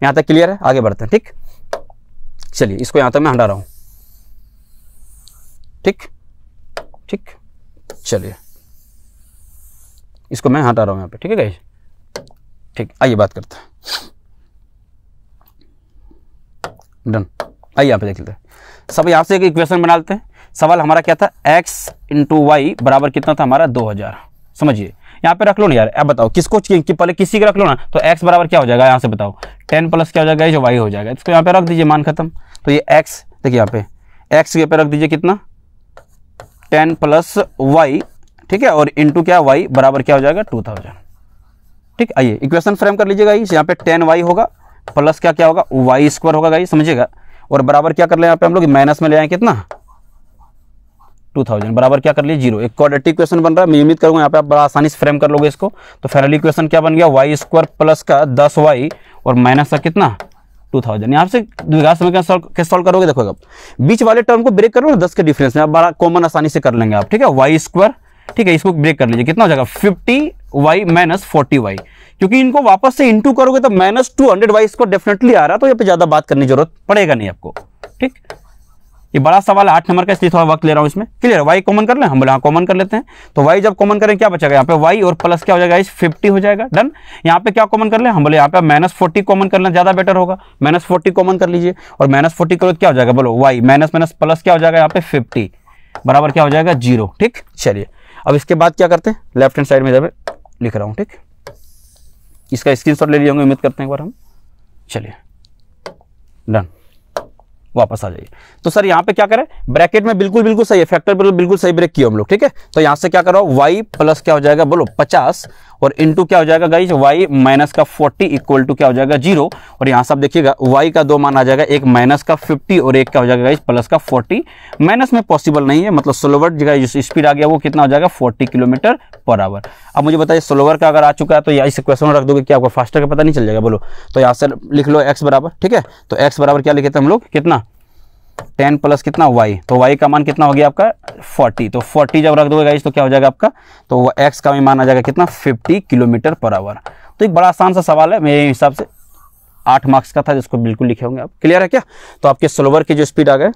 यहाँ तक क्लियर है आगे बढ़ते हैं ठीक चलिए इसको यहाँ तक मैं हटा रहा हूँ ठीक ठीक चलिए इसको मैं हटा रहा हूँ यहाँ पे ठीक है गाइज ठीक आइए बात करते हैं डन आइए यहाँ पे देख लेते हैं सब यहाँ से एक इक्वेशन बना लेते हैं सवाल हमारा क्या था x इंटू वाई बराबर कितना था हमारा 2000 समझिए यहाँ पे रख लो ना यार अब बताओ किसको कि पहले किसी के रख लो ना तो एक्स बराबर क्या हो जाएगा यहाँ से बताओ टेन प्लस क्या हो जाएगा जो वाई हो जाएगा इसको यहाँ पे रख दीजिए मान खत्म तो ये एक्स देखिए यहाँ पे एक्स यहाँ पे रख दीजिए कितना टेन प्लस वाई ठीक है और इंटू क्या वाई बराबर क्या हो जाएगा टू थाउजेंड ठीक आइए इक्वेशन फ्रेम कर लीजिएगा इस यहाँ पे टेन वाई होगा प्लस क्या क्या होगा वाई स्क्वायर होगा गाइस समझिएगा और बराबर क्या कर ले यहाँ पे हम लोग माइनस में ले आए कितना टू थाउजेंड बराबर क्या कर लिए जीरो एक क्वाड्रेटिक इक्वेशन बन रहा है मैं उम्मीद करूंगा यहाँ पे आप बड़ा आसानी से फ्रेम कर लोगे इसको तो फाइनल इक्वेशन क्या बन गया वाई स्क्वायर प्लस का दस वाई और माइनस का कितना टू थाउजेंड यहाँ से द्विघात समय कैसे सॉल्व करोगे देखोगे बीच वाले टर्म को ब्रेक करो ना दस के डिफरेंस में आप बड़ा कॉमन आसानी से कर लेंगे आप ठीक है वाई स्क्वायर ठीक है इसको ब्रेक कर लीजिए कितना हो जाएगा fifty Y minus forty Y क्योंकि इनको वापस से इंटू करोगे तो minus two hundred Y square definitely आ रहा है तो यहाँ पे ज़्यादा बात करने की जरूरत पड़ेगा नहीं आपको ठीक ये बड़ा सवाल है आठ नंबर का इसलिए थोड़ा वक्त ले रहा हूँ इसमें क्लियर वाई कॉमन कर ले हम बोले हाँ कॉमन कर लेते हैं तो वाई जब कॉमन करें क्या बचेगा यहाँ पे वाई और प्लस क्या हो जाएगा इस फिफ्टी हो जाएगा डन यहाँ पे क्या कॉमन कर ले हम बोले यहाँ पे माइनस फोर्टी कॉमन करना ज्यादा बेटर होगा माइनस फोर्टी कॉमन कर लीजिए और माइनस फोर्टी करो क्या हो जाएगा बोलो वाई माइनस माइनस प्लस क्या हो जाएगा यहाँ पे फिफ्टी बराबर क्या हो जाएगा जीरो ठीक चलिए अब इसके बाद क्या करते हैं लेफ्ट हैंड साइड में जब लिख रहा हूँ ठीक इसका स्क्रीन ले लिया होंगे उम्मीद करते हैं एक बार हम चलिए डन वापस आ जाइए तो सर यहाँ पे क्या करें ब्रैकेट में बिल्कुल बिल्कुल सही है फैक्टर बिल्कुल बिल्कुल सही ब्रेक किया हम लोग ठीक है तो यहाँ से क्या करो वाई प्लस क्या हो जाएगा बोलो पचास और इनटू क्या हो जाएगा गाइज वाई माइनस का फोर्टी इक्वल टू क्या हो जाएगा जीरो और यहाँ से आप देखिएगा वाई का दो मान आ जाएगा एक माइनस का फिफ्टी और एक क्या हो जाएगा गाइज प्लस का फोर्टी माइनस में पॉसिबल नहीं है मतलब सोलोवर जगह जो स्पीड आ गया वो कितना हो जाएगा फोर्टी किलोमीटर पर आवर अब मुझे बताइए स्लोवर का अगर आ चुका है तो या इस क्वेश्चन में रख दोगे क्या आपको फास्टर का पता नहीं चल जाएगा बोलो तो यहाँ से लिख लो एक्स बराबर ठीक है तो एक्स बराबर क्या लिखे थे हम लोग कितना टेन प्लस कितना वाई तो वाई का मान कितना हो गया आपका फोर्टी तो फोर्टी जब रख दोगे गाइस तो क्या हो जाएगा आपका तो एक्स का भी मान आ जाएगा कितना फिफ्टी किलोमीटर पर आवर तो एक बड़ा आसान सा सवाल है मेरे हिसाब से आठ मार्क्स का था जिसको बिल्कुल लिखे होंगे आप क्लियर है क्या तो आपके स्लोवर की जो स्पीड आ गए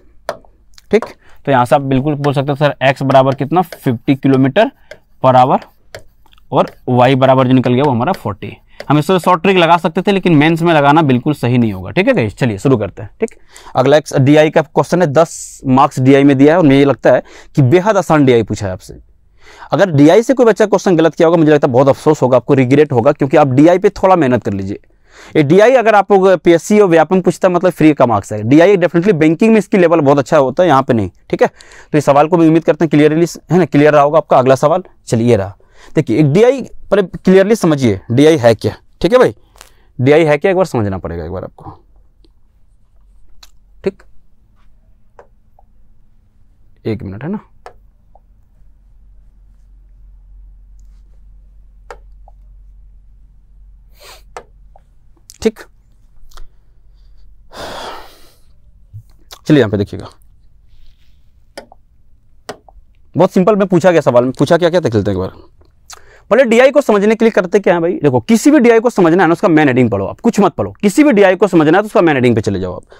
ठीक तो यहाँ से आप बिल्कुल बोल सकते हो सर एक्स बराबर कितना फिफ्टी किलोमीटर पर आवर और वाई बराबर जो निकल गया वो हमारा फोर्टी हम इसमें शॉर्ट ट्रिक लगा सकते थे लेकिन मेंस में लगाना बिल्कुल सही नहीं होगा ठीक है चलिए शुरू करते हैं ठीक अगला एक डीआई का क्वेश्चन है दस मार्क्स डीआई में दिया है और मुझे लगता है कि बेहद आसान डीआई पूछा है आपसे अगर डीआई से कोई बच्चा क्वेश्चन गलत किया होगा मुझे लगता है बहुत अफसोस होगा आपको रिग्रेट होगा क्योंकि आप डीआई पे थोड़ा मेहनत कर लीजिए ये डीआई अगर आपको पीएससी और व्यापम पूछता मतलब फ्री का मार्क्स है डीआई डेफिनेटली बैंकिंग में इसकी लेवल बहुत अच्छा होता है यहाँ पे नहीं ठीक है तो इस सवाल को भी उम्मीद करते हैं क्लियरली है ना क्लियर रहा होगा आपका अगला सवाल चलिए रहा देखिए एक डी पर क्लियरली समझिए डी है क्या ठीक है भाई डी है क्या एक बार समझना पड़ेगा एक बार आपको ठीक एक मिनट है ना ठीक चलिए यहां पे देखिएगा बहुत सिंपल में पूछा गया सवाल में पूछा क्या क्या देख लेते हैं एक बार पहले डीआई को समझने के लिए करते क्या है भाई देखो किसी भी डीआई को समझना है ना उसका मैन हेडिंग पढ़ो आप कुछ मत पढ़ो किसी भी डीआई को समझना है तो उसका मैन हेडिंग पे चले जाओ आप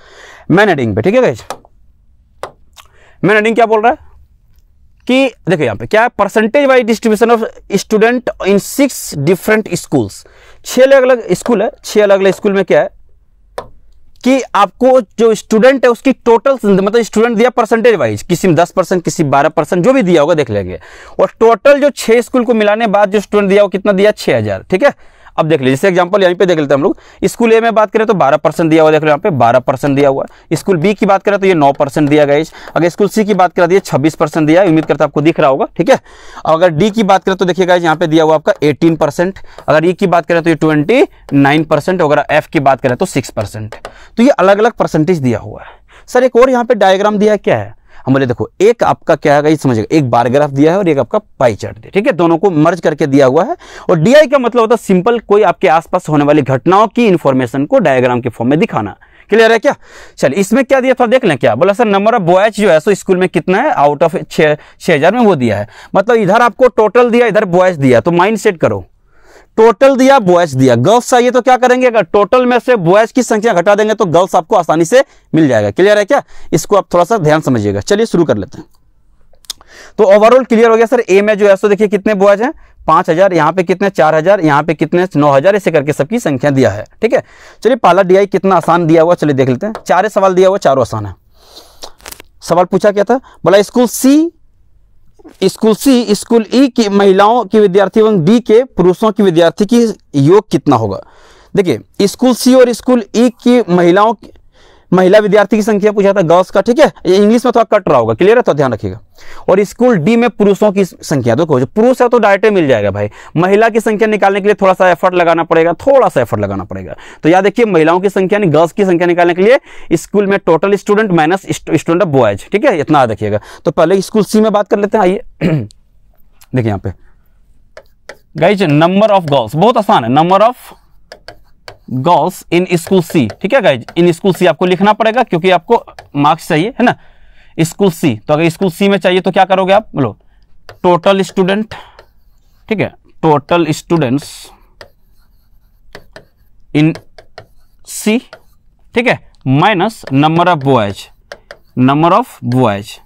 मैन हेडिंग पे ठीक है गाइज मैन हेडिंग क्या बोल रहा है कि देखो यहां पे क्या है percentage wise distribution of student in six different schools छह अलग अलग स्कूल है छह अलग अलग स्कूल में क्या है कि आपको जो स्टूडेंट है उसकी टोटल मतलब स्टूडेंट दिया परसेंटेज वाइज किसी में दस परसेंट किसी बारह परसेंट जो भी दिया होगा देख लेंगे और टोटल जो छह स्कूल को मिलाने बाद जो स्टूडेंट दिया वो कितना दिया छह हज़ार ठीक है अब देख लीजिए जैसे एग्जाम्पल यहीं पे देख लेते हैं हम लोग स्कूल ए में बात करें तो बारह परसेंट दिया हुआ देख लो यहाँ पे बारह परसेंट दिया हुआ स्कूल बी की बात करें तो ये नौ परसेंट दिया गया अगर स्कूल सी की बात करें तो ये छब्बीस परसेंट दिया उम्मीद करता आपको दिख रहा होगा ठीक है अगर डी की बात करें तो देखिएगा यहाँ पे दिया हुआ आपका एटीन परसेंट अगर ई e की बात करें तो ये ट्वेंटी नाइन परसेंट अगर एफ की बात करें तो सिक्स परसेंट तो ये अलग अलग परसेंटेज दिया हुआ है सर एक और यहाँ पे डायग्राम दिया क्या है हम बोले देखो एक आपका क्या है समझेगा एक बारग्राफ दिया है और एक आपका पाई चार्ट दिया ठीक है दोनों को मर्ज करके दिया हुआ है और डीआई का मतलब होता है सिंपल कोई आपके आसपास होने वाली घटनाओं की इन्फॉर्मेशन को डायग्राम के फॉर्म में दिखाना क्लियर है क्या चलिए इसमें क्या दिया था देख लें क्या बोला सर नंबर ऑफ बॉयज जो है सो स्कूल में कितना है आउट ऑफ छह हजार में वो दिया है मतलब इधर आपको टोटल दिया इधर बॉयज दिया तो माइंड सेट करो टोटल दिया बॉयज दिया गर्ल्स चाहिए तो क्या करेंगे अगर टोटल में से बॉयज की संख्या घटा देंगे तो गर्ल्स आपको आसानी से मिल जाएगा क्लियर है क्या इसको आप थोड़ा सा ध्यान समझिएगा चलिए शुरू कर लेते हैं तो ओवरऑल क्लियर हो गया सर ए में जो है सो देखिए कितने बॉयज हैं पांच हज़ार यहाँ पे कितने चार हज़ार यहाँ पे कितने नौ हज़ार ऐसे करके सबकी संख्या दिया है ठीक है चलिए पहला डीआई कितना आसान दिया हुआ चलिए देख लेते हैं चार सवाल दिया हुआ चारों आसान है सवाल पूछा क्या था बोला school C school C school E की महिलाओं की विद्यार्थी एवं बी के पुरुषों की विद्यार्थी की योग कितना होगा देखिए स्कूल सी और स्कूल ई की महिलाओं महिला विद्यार्थी की संख्या पूछा था गर्ल्स का ठीक है इंग्लिश में थोड़ा तो कट रहा होगा क्लियर है तो ध्यान रखिएगा और स्कूल डी में पुरुषों की संख्या देखो जो पुरुष है तो डायरेक्ट मिल जाएगा भाई महिला की संख्या निकालने के लिए थोड़ा सा एफर्ट लगाना पड़ेगा थोड़ा सा एफर्ट लगाना पड़ेगा तो याद देखिए महिलाओं की संख्या नहीं गर्ल्स की संख्या निकालने के लिए स्कूल में total student minus student of boys ठीक है इतना देखिएगा तो पहले स्कूल सी में बात कर लेते हैं आइए देखिए यहाँ पे गाइज नंबर ऑफ गर्ल्स बहुत आसान है number of girls in school C ठीक है गाइज इन स्कूल सी आपको लिखना पड़ेगा क्योंकि आपको मार्क्स चाहिए है ना स्कूल सी तो अगर स्कूल सी में चाहिए तो क्या करोगे आप बोलो टोटल स्टूडेंट ठीक है टोटल स्टूडेंट्स इन सी ठीक है minus number of boys number of boys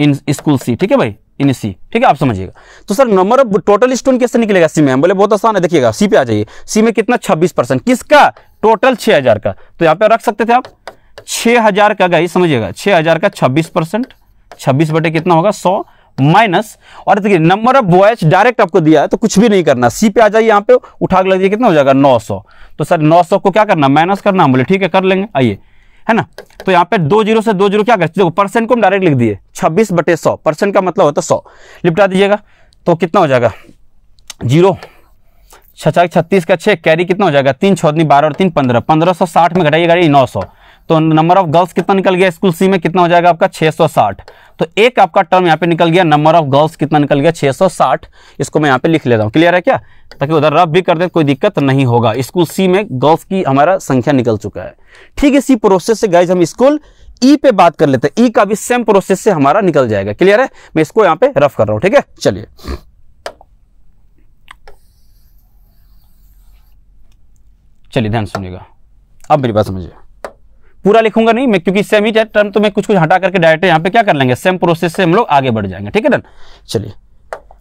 in school C ठीक है भाई इन सी ठीक है आप समझिएगा तो sir number of total stone कैसे निकलेगा सी में बोले बहुत आसान है देखिएगा सी पे आ जाइए सी में कितना 26 परसेंट किसका टोटल 6000 का तो यहाँ पे रख सकते थे आप 6000 का गाइस समझिएगा 6000 का 26 परसेंट छब्बीस बटे कितना होगा सौ माइनस और देखिए नंबर ऑफ बॉयज डायरेक्ट आपको दिया है तो कुछ भी नहीं करना सी पे आ जाइए यहाँ पे उठा के लग जाइए कितना हो जाएगा 900 तो सर 900 को क्या करना माइनस करना बोले ठीक है कर लेंगे आइए है ना तो यहाँ पे दो जीरो से दो जीरो क्या करते देखो परसेंट को हम डायरेक्ट लिख दिए छब्बीस बटे सौ परसेंट का मतलब होता है सौ लिपटा दीजिएगा तो कितना हो जाएगा जीरो छाई छत्तीस का छः कैरी कितना हो जाएगा तीन छोदी बारह और तीन पंद्रह पंद्रह सौ साठ में घटाइए गाड़ी नौ सौ तो नंबर ऑफ गर्ल्स कितना निकल गया स्कूल सी में कितना हो जाएगा आपका छः सौ साठ तो एक आपका टर्म यहाँ पे निकल गया नंबर ऑफ गर्ल्स कितना निकल गया 660 इसको मैं यहाँ पे लिख लेता हूँ क्लियर है क्या ताकि उधर रब भी कर दे कोई दिक्कत नहीं होगा स्कूल सी में गर्ल्स की हमारा संख्या निकल चुका है ठीक है इसी प्रोसेस से गाइज हम स्कूल ई e पे बात कर लेते हैं ई e का भी सेम प्रोसेस से हमारा निकल जाएगा क्लियर है मैं इसको यहाँ पे रफ कर रहा हूँ ठीक है चलिए चलिए ध्यान सुनिएगा अब मेरी बात समझिए पूरा लिखूंगा नहीं मैं क्योंकि ही टर्म तो मैं कुछ कुछ हटा करके डायरेक्ट यहाँ पे क्या कर लेंगे सेम प्रोसेस से हम लोग आगे बढ़ जाएंगे ठीक है डन चलिए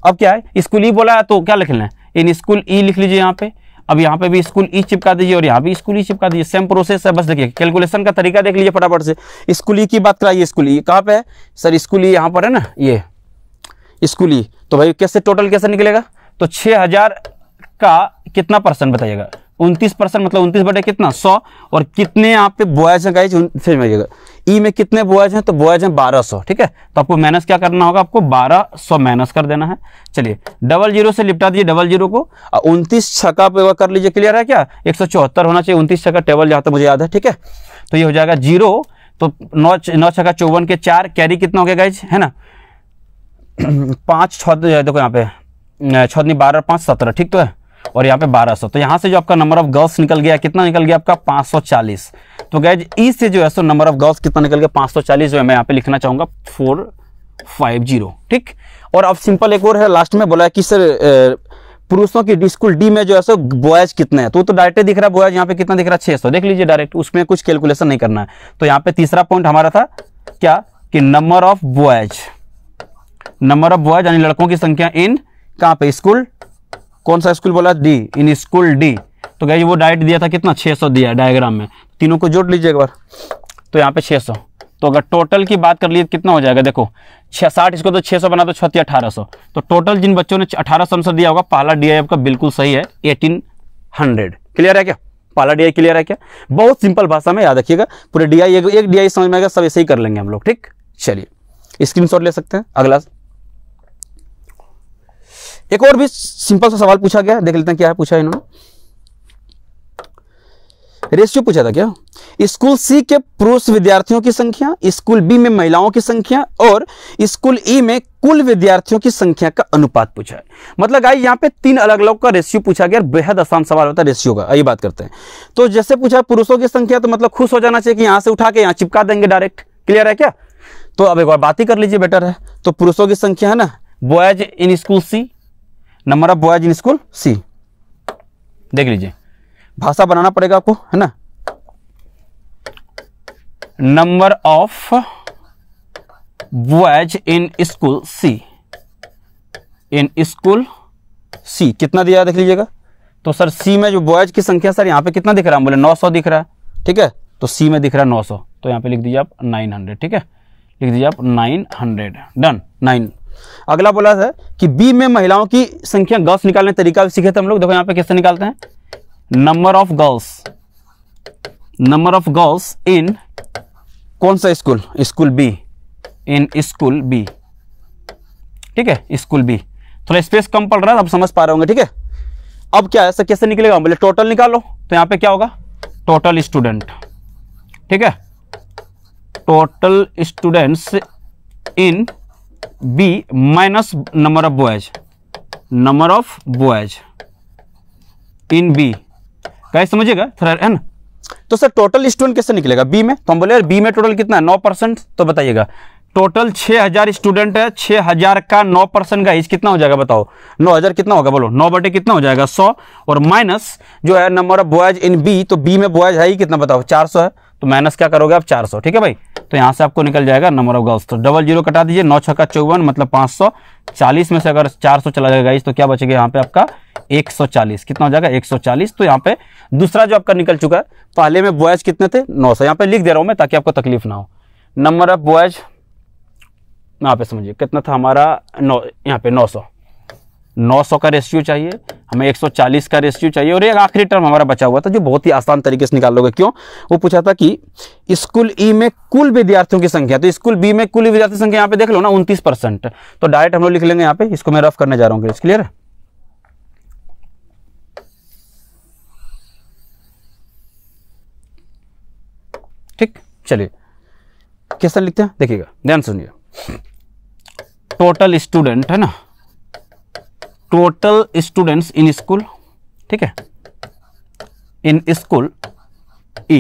अब क्या है स्कूल ई e बोला तो क्या लिख लें इन स्कूल ई लिख लीजिए यहाँ पे अब यहाँ पे भी स्कूल ई e चिपका दीजिए और यहाँ भी स्कूल ई e चिपका दीजिए सेम प्रोसेस है बस देखिए कैलकुलेशन का तरीका देख लीजिए फटाफट से स्कूल ई की बात कराइए स्कूल ई कहाँ पे है सर स्कूल ई यहाँ पर है ना ये स्कूल ई तो भाई कैसे टोटल कैसे निकलेगा तो छः हजार का कितना परसेंट बताइएगा उनतीस परसेंट मतलब उनतीस बटे कितना सौ और कितने यहाँ पे बॉयज हैं गाइज फिर मिलेगा ई e में कितने बॉयज हैं तो बॉयज हैं बारह सौ ठीक है तो आपको माइनस क्या करना होगा आपको बारह सौ माइनस कर देना है चलिए डबल जीरो से लिपटा दीजिए डबल जीरो को उनतीस छका कर लीजिए क्लियर है क्या एक सौ चौहत्तर होना चाहिए उनतीस छका टेबल जहाँ तक मुझे याद है ठीक है तो ये हो जाएगा जीरो तो नौ नौ छका चौवन के चार कैरी कितना हो गया गाइज है ना पाँच छ देखो यहाँ पे छनी बारह पाँच सत्रह ठीक तो है और यहाँ पे 1200 तो यहाँ से जो आपका नंबर ऑफ गर्ल्स निकल गया कितना निकल गया आपका 540 तो गैज इससे जो है सो नंबर ऑफ गर्ल्स कितना निकल गया 540 जो है मैं यहाँ पे लिखना चाहूंगा फोर फाइव जीरो ठीक और अब सिंपल एक और है लास्ट में बोला है कि सर पुरुषों की स्कूल डी में जो है सो बॉयज कितने हैं तो तो डायरेक्ट दिख रहा है बॉयज यहाँ पे कितना दिख रहा है 600 देख लीजिए डायरेक्ट उसमें कुछ कैलकुलेशन नहीं करना है तो यहाँ पे तीसरा पॉइंट हमारा था क्या कि number of boys number of boys यानी लड़कों की संख्या इन कहाँ पे स्कूल कौन सा स्कूल बोला डी इन स्कूल डी तो गई वो डाइट दिया था कितना 600 दिया डायग्राम में तीनों को जोड़ लीजिए एक बार तो यहाँ पे 600 तो अगर टोटल की बात कर लीजिए कितना हो जाएगा देखो छः साठ इसको तो 600 बना तो छत्ती अठारह तो टोटल जिन बच्चों ने अठारह सौ आंसर दिया होगा पहला डी आई आपका बिल्कुल सही है एटीन क्लियर है क्या पहला डी क्लियर है क्या बहुत सिंपल भाषा में याद रखिएगा पूरे डी आई एक डी समझ में आएगा सब ऐसे ही कर लेंगे हम लोग ठीक चलिए स्क्रीन ले सकते हैं अगला एक और भी सिंपल सा सवाल पूछा गया देख लेते हैं क्या है पूछा इन्होंने रेशियो पूछा था क्या स्कूल सी के पुरुष विद्यार्थियों की संख्या स्कूल बी में महिलाओं की संख्या और स्कूल ई e में कुल विद्यार्थियों की संख्या का अनुपात पूछा है मतलब आई यहाँ पे तीन अलग अलग का रेशियो पूछा गया बेहद आसान सवाल होता है रेशियो का यही बात करते हैं तो जैसे पूछा पुरुषों की संख्या तो मतलब खुश हो जाना चाहिए कि यहाँ से उठा के यहाँ चिपका देंगे डायरेक्ट क्लियर है क्या तो अब एक बार बात ही कर लीजिए बेटर है तो पुरुषों की संख्या है ना boys in school C number of boys in school C देख लीजिए भाषा बनाना पड़ेगा आपको है ना number of boys in school C in school C कितना दिया देख लीजिएगा तो सर सी में जो बॉयज की संख्या सर यहां पे कितना दिख रहा है बोले 900 दिख रहा है ठीक है तो सी में दिख रहा है 900 तो यहां पे लिख दीजिए आप 900 ठीक है लिख दीजिए आप 900 डन 9 अगला बोला है कि बी में महिलाओं की संख्या गर्ल्स निकालने का तरीका भी सीखे थे हम लोग देखो यहाँ पे कैसे निकालते हैं number of girls number of girls in कौन सा school school B in school B ठीक है स्कूल बी थोड़ा स्पेस कम पड़ रहा है आप समझ पा रहे होंगे ठीक है अब क्या है कैसे निकलेगा बोले टोटल निकालो तो यहाँ पे क्या होगा टोटल स्टूडेंट ठीक है total students in B minus number of boys number of boys in B कैसे समझिएगा थोड़ा है ना तो सर टोटल स्टूडेंट कैसे निकलेगा बी में तो हम बोले यार बी में टोटल कितना है नौ परसेंट तो बताइएगा टोटल 6000 स्टूडेंट है 6000 का 9 परसेंट का एज कितना हो जाएगा बताओ 9000 कितना होगा बोलो 9 बटे कितना हो जाएगा 100 और माइनस जो है number of boys in B तो बी में बॉयज है ही कितना बताओ 400 है तो माइनस क्या करोगे आप चार सौ ठीक है भाई तो यहाँ से आपको निकल जाएगा नंबर ऑफ गर्ल्स तो डबल जीरो कटा दीजिए नौ छक्का चौवन मतलब पाँच सौ चालीस में से अगर चार सौ चला जाएगा इस तो क्या बचेगा यहाँ पे आपका एक सौ चालीस कितना हो जाएगा एक सौ चालीस तो यहाँ पे दूसरा जो आपका निकल चुका है पहले में बॉयज कितने थे नौ सौ यहाँ पे लिख दे रहा हूँ मैं ताकि आपको तकलीफ ना हो नंबर ऑफ बॉयज यहाँ पे समझिए कितना था हमारा नौ यहाँ पे नौ सौ 900 का रेशियो चाहिए हमें 140 का रेशियो चाहिए और एक आखिरी टर्म हमारा बचा हुआ था जो बहुत ही आसान तरीके से निकाल लोगे क्यों वो पूछा था कि स्कूल ई में कुल विद्यार्थियों की संख्या तो स्कूल बी में कुल विद्यार्थी संख्या यहाँ पे देख लो ना उनतीस परसेंट तो डायरेक्ट हम लोग लिख लेंगे यहाँ पे इसको मैं रफ करने जा रहा हूँ क्लियर ठीक चलिए कैसा लिखते हैं देखिएगा ध्यान सुनिए टोटल स्टूडेंट है ना टोटल स्टूडेंट्स इन स्कूल ठीक है इन school E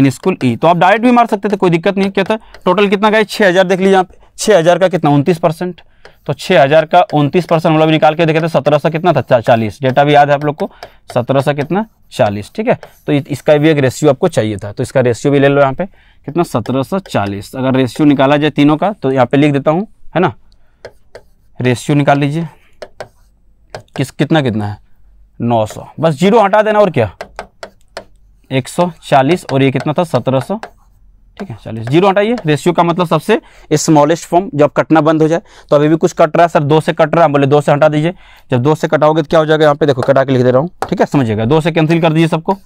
in school E तो आप डायरेक्ट भी मार सकते थे कोई दिक्कत नहीं क्या था टोटल कितना का छः हज़ार देख लीजिए आप छः हज़ार का कितना उनतीस परसेंट तो छः हज़ार का उनतीस परसेंट मतलब निकाल के देखे थे सत्रह सौ कितना था चालीस डेटा भी याद है आप लोग को सत्रह सौ कितना चालीस ठीक है तो इसका भी एक रेशियो आपको चाहिए था तो इसका रेशियो भी ले लो यहाँ पे कितना सत्रह सौ चालीस अगर रेशियो निकाला जाए तीनों का तो यहाँ पे लिख देता हूँ है ना रेशियो निकाल लीजिए किस कितना कितना है 900 बस जीरो हटा देना और क्या 140 और ये कितना था 1700 ठीक है चालीस जीरो हटाइए रेशियो का मतलब सबसे स्मॉलेस्ट फॉर्म जब कटना बंद हो जाए तो अभी भी कुछ कट रहा है सर दो से कट रहा है बोले दो से हटा दीजिए जब दो से कटाओगे तो क्या हो जाएगा यहाँ पे देखो कटा के लिख दे रहा हूँ ठीक है समझिएगा दो से कैंसिल कर दीजिए सबको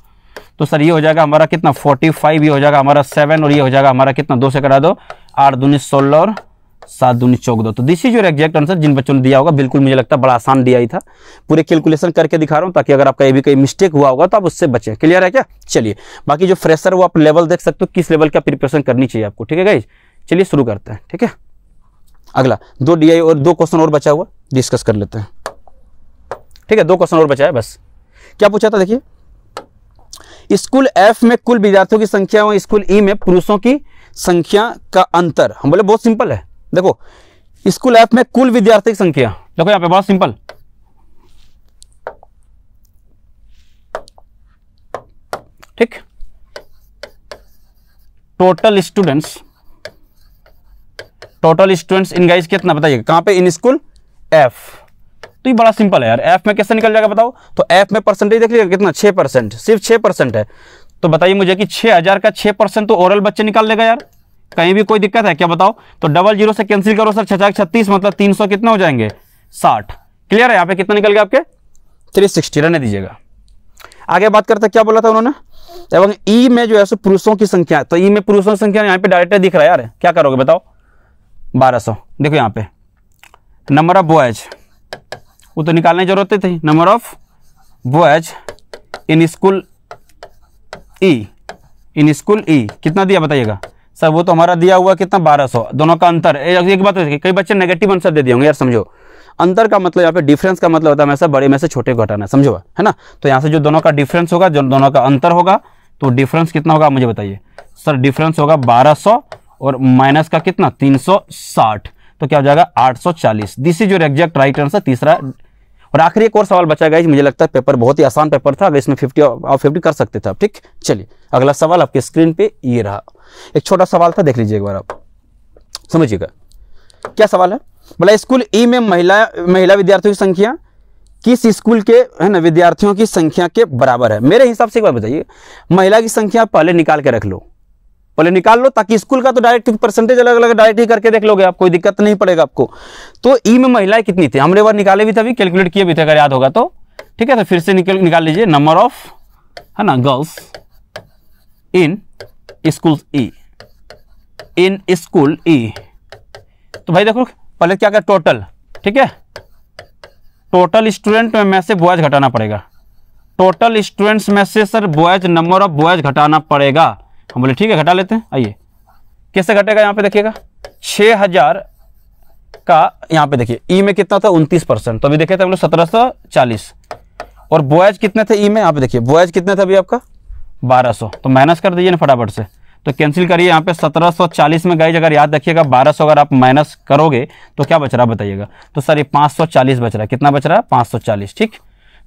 तो सर ये हो जाएगा हमारा कितना फोर्टी फाइव ये हो जाएगा हमारा सेवन और ये हो जाएगा हमारा कितना दो से कटा दो आठ दूनी सोलह और सात दूनी चौक दो तो this is your exact answer जिन बच्चों ने दिया होगा बिल्कुल मुझे लगता है बड़ा आसान दिया ही था पूरे कैलकुलेशन करके दिखा रहा हूँ ताकि अगर आपका ये भी कहीं मिस्टेक हुआ होगा तो आप उससे बचें क्लियर है क्या चलिए बाकी जो फ्रेशर वो आप लेवल देख सकते हो किस लेवल का प्रिपरेशन करनी चाहिए आपको ठीक है गाइज चलिए शुरू करते हैं ठीक है अगला दो डी और दो क्वेश्चन और बचा हुआ डिस्कस कर लेते हैं ठीक है दो क्वेश्चन और बचा है बस क्या पूछा था देखिए स्कूल एफ में कुल विद्यार्थियों की संख्या और स्कूल ई e में पुरुषों की संख्या का अंतर हम बोले बहुत सिंपल है देखो स्कूल ऐप में कुल विद्यार्थी की संख्या देखो यहां पे बहुत सिंपल ठीक total students total students in guys कितना बताइए कहां पे इन स्कूल एफ तो ये बड़ा सिंपल है यार एफ में कैसे निकल जाएगा बताओ तो एफ में परसेंटेज देख लीजिए कितना छह परसेंट सिर्फ छह परसेंट है तो बताइए मुझे कि छह हज़ार का छह परसेंट तो ओरल बच्चे निकाल लेगा यार कहीं भी कोई दिक्कत है क्या बताओ तो डबल जीरो से कैंसिल करो सर छचा छत्तीस मतलब तीन सौ कितना हो जाएंगे साठ क्लियर है यहाँ पे कितना निकल गया आपके थ्री सिक्सटी रहने दीजिएगा आगे बात करते क्या बोला था उन्होंने एवं ई में जो है सो पुरुषों की संख्या तो ई में पुरुषों की संख्या यहाँ पे डायरेक्ट दिख रहा है यार क्या करोगे बताओ बारह सौ देखो यहाँ पे नंबर ऑफ बॉयज वो तो निकालने की जरूरत थी number of boys in school E in school E कितना दिया बताइएगा सर वो तो हमारा दिया हुआ कितना बारह सौ दोनों का अंतर एक बात तो कई बच्चे नेगेटिव आंसर दे दिए होंगे यार समझो अंतर का मतलब यहाँ पे डिफरेंस का मतलब होता है हमेशा बड़े में से छोटे को हटाना समझो है ना तो यहाँ से जो दोनों का डिफरेंस होगा जो दोनों का अंतर होगा तो डिफरेंस कितना होगा मुझे बताइए सर डिफरेंस होगा 1200 और माइनस का कितना 360 तो क्या हो जाएगा 840 this is your exact right answer तीसरा और आखिरी एक और सवाल बचा गया मुझे लगता है पेपर बहुत ही आसान पेपर था अगर इसमें फिफ्टी और फिफ्टी कर सकते थे आप ठीक चलिए अगला सवाल आपके स्क्रीन पे ये रहा एक छोटा सवाल था देख लीजिए एक बार आप समझिएगा क्या सवाल है बोला स्कूल ई में महिला महिला विद्यार्थियों की संख्या किस स्कूल के है ना विद्यार्थियों की संख्या के बराबर है मेरे हिसाब से एक बार बताइए महिला की संख्या पहले निकाल के रख लो पहले निकाल लो ताकि स्कूल का तो डायरेक्ट परसेंटेज अलग अलग डायरेक्ट ही करके देख लोगे आप कोई दिक्कत नहीं पड़ेगा आपको तो ई में महिलाएं कितनी थी हमने बार निकाले भी था अभी कैलकुलेट किए भी थे अगर याद होगा तो ठीक है तो फिर से निकल निकाल लीजिए नंबर ऑफ है ना girls in school E in school E तो भाई देखो पहले क्या क्या टोटल ठीक है टोटल स्टूडेंट में से बॉयज घटाना पड़ेगा टोटल स्टूडेंट्स में से sir boys number of boys घटाना पड़ेगा हम बोले ठीक है घटा लेते हैं आइए किससे घटेगा यहाँ पे देखिएगा छः हज़ार का यहाँ पे देखिए ई e में कितना था उनतीस परसेंट तो अभी देखे थे तो हम लोग सत्रह सौ चालीस और बॉयज कितने थे ई e में यहाँ पे देखिए बॉयज कितने थे अभी आपका बारह सौ तो माइनस कर दीजिए ना फटाफट से तो कैंसिल करिए यहाँ पे 1740 में गाइज अगर याद रखिएगा 1200 अगर आप माइनस करोगे तो क्या बच रहा बताइएगा तो सर ये 540 बच रहा है कितना बच रहा है 540 ठीक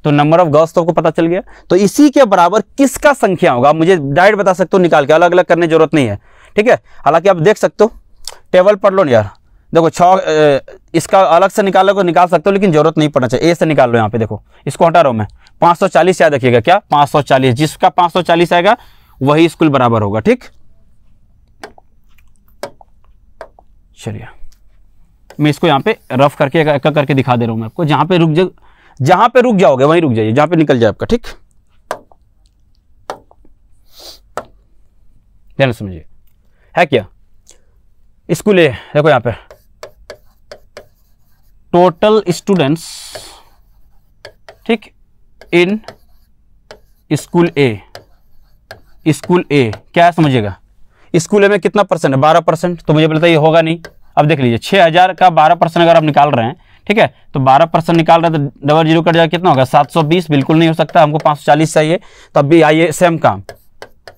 तो नंबर ऑफ गर्ल्स तो आपको पता चल गया तो इसी के बराबर किसका संख्या होगा आप मुझे डायरेक्ट बता सकते हो निकाल के अलग अलग करने जरूरत नहीं है ठीक है हालांकि आप देख सकते हो टेबल पढ़ लो ना यार देखो छ इसका अलग से निकाल को तो निकाल सकते हो लेकिन जरूरत नहीं पड़ना चाहिए ए से निकाल लो यहाँ पे देखो इसको हटा रहा हूँ मैं चालीस याद रखिएगा क्या चालीस जिसका चालीस आएगा वही स्कूल बराबर होगा ठीक चलिए मैं इसको यहाँ पे रफ करके एक करके दिखा दे रहा हूँ मैं आपको जहाँ पे रुक जहां पे रुक जाओगे वहीं रुक जाइए जहां पे निकल जाए आपका ठीक ध्यान समझिए है क्या इसको ले देखो यहां पे टोटल स्टूडेंट्स ठीक इन स्कूल ए स्कूल ए क्या समझिएगा स्कूल ए में कितना परसेंट है बारह परसेंट तो मुझे पता ये होगा नहीं अब देख लीजिए छह हज़ार का बारह परसेंट अगर आप निकाल रहे हैं ठीक है तो 12 परसेंट निकाल रहे तो डबल जीरो कट जाएगा कितना होगा 720 बिल्कुल नहीं हो सकता हमको 540 चाहिए तब तो भी आइए सेम काम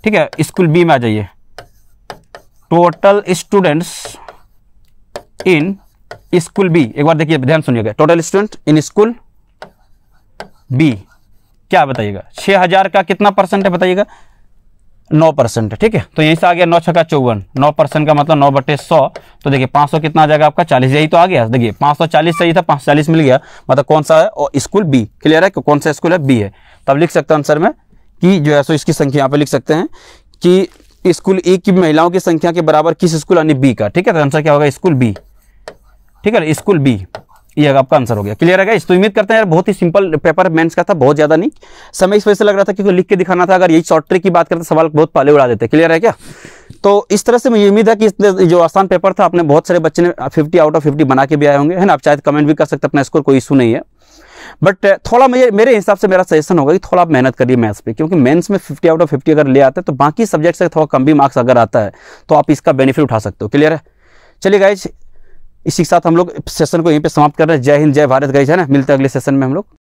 ठीक है स्कूल बी में आ जाइए total students in school B एक बार देखिए ध्यान सुनिएगा total student in school B क्या बताइएगा 6000 का कितना परसेंट है बताइएगा नौ परसेंट ठीक है तो यहीं से आ गया नौ छक्का चौवन नौ परसेंट का मतलब नौ बटे सौ तो देखिए पाँच सौ कितना आ जाएगा आपका चालीस यही तो आ गया देखिए पाँच सौ चालीस सही था पाँच सौ चालीस मिल गया मतलब कौन सा है और स्कूल बी क्लियर है कि कौन सा स्कूल है बी है तब तो लिख सकते हैं आंसर में कि जो है सो इसकी संख्या यहाँ पर लिख सकते हैं कि स्कूल ए की महिलाओं की संख्या के बराबर किस स्कूल यानी बी का ठीक है तो आंसर क्या होगा स्कूल बी ठीक है स्कूल बी ये आपका आंसर हो गया क्लियर है इस तो उम्मीद करते हैं यार बहुत ही सिंपल पेपर मेंस का था बहुत ज्यादा नहीं समय इस वजह से लग रहा था क्योंकि लिख के दिखाना था अगर यही शॉर्ट ट्रिक की बात करते तो सवाल बहुत पहले उड़ा देते क्लियर है क्या तो इस तरह से मुझे उम्मीद है कि जो आसान पेपर था आपने बहुत सारे बच्चे ने फिफ्टी आउट ऑफ फिफ्टी बना के भी आए होंगे है ना आप चाहे कमेंट भी कर सकते अपना स्कोर कोई इशू नहीं है बट uh, थोड़ा मुझे मेरे हिसाब से मेरा सजेशन होगा कि थोड़ा आप मेहनत करिए मैथ्स पे क्योंकि मेंस में 50 आउट ऑफ 50 अगर ले आता है तो बाकी सब्जेक्ट से थोड़ा कम भी मार्क्स अगर आता है तो आप इसका बेनिफिट उठा सकते हो क्लियर है चलिए गाइज इसी के साथ हम लोग सेशन को यहीं पे समाप्त कर रहे हैं जय हिंद जय भारत गई है ना मिलते हैं अगले सेशन में हम लोग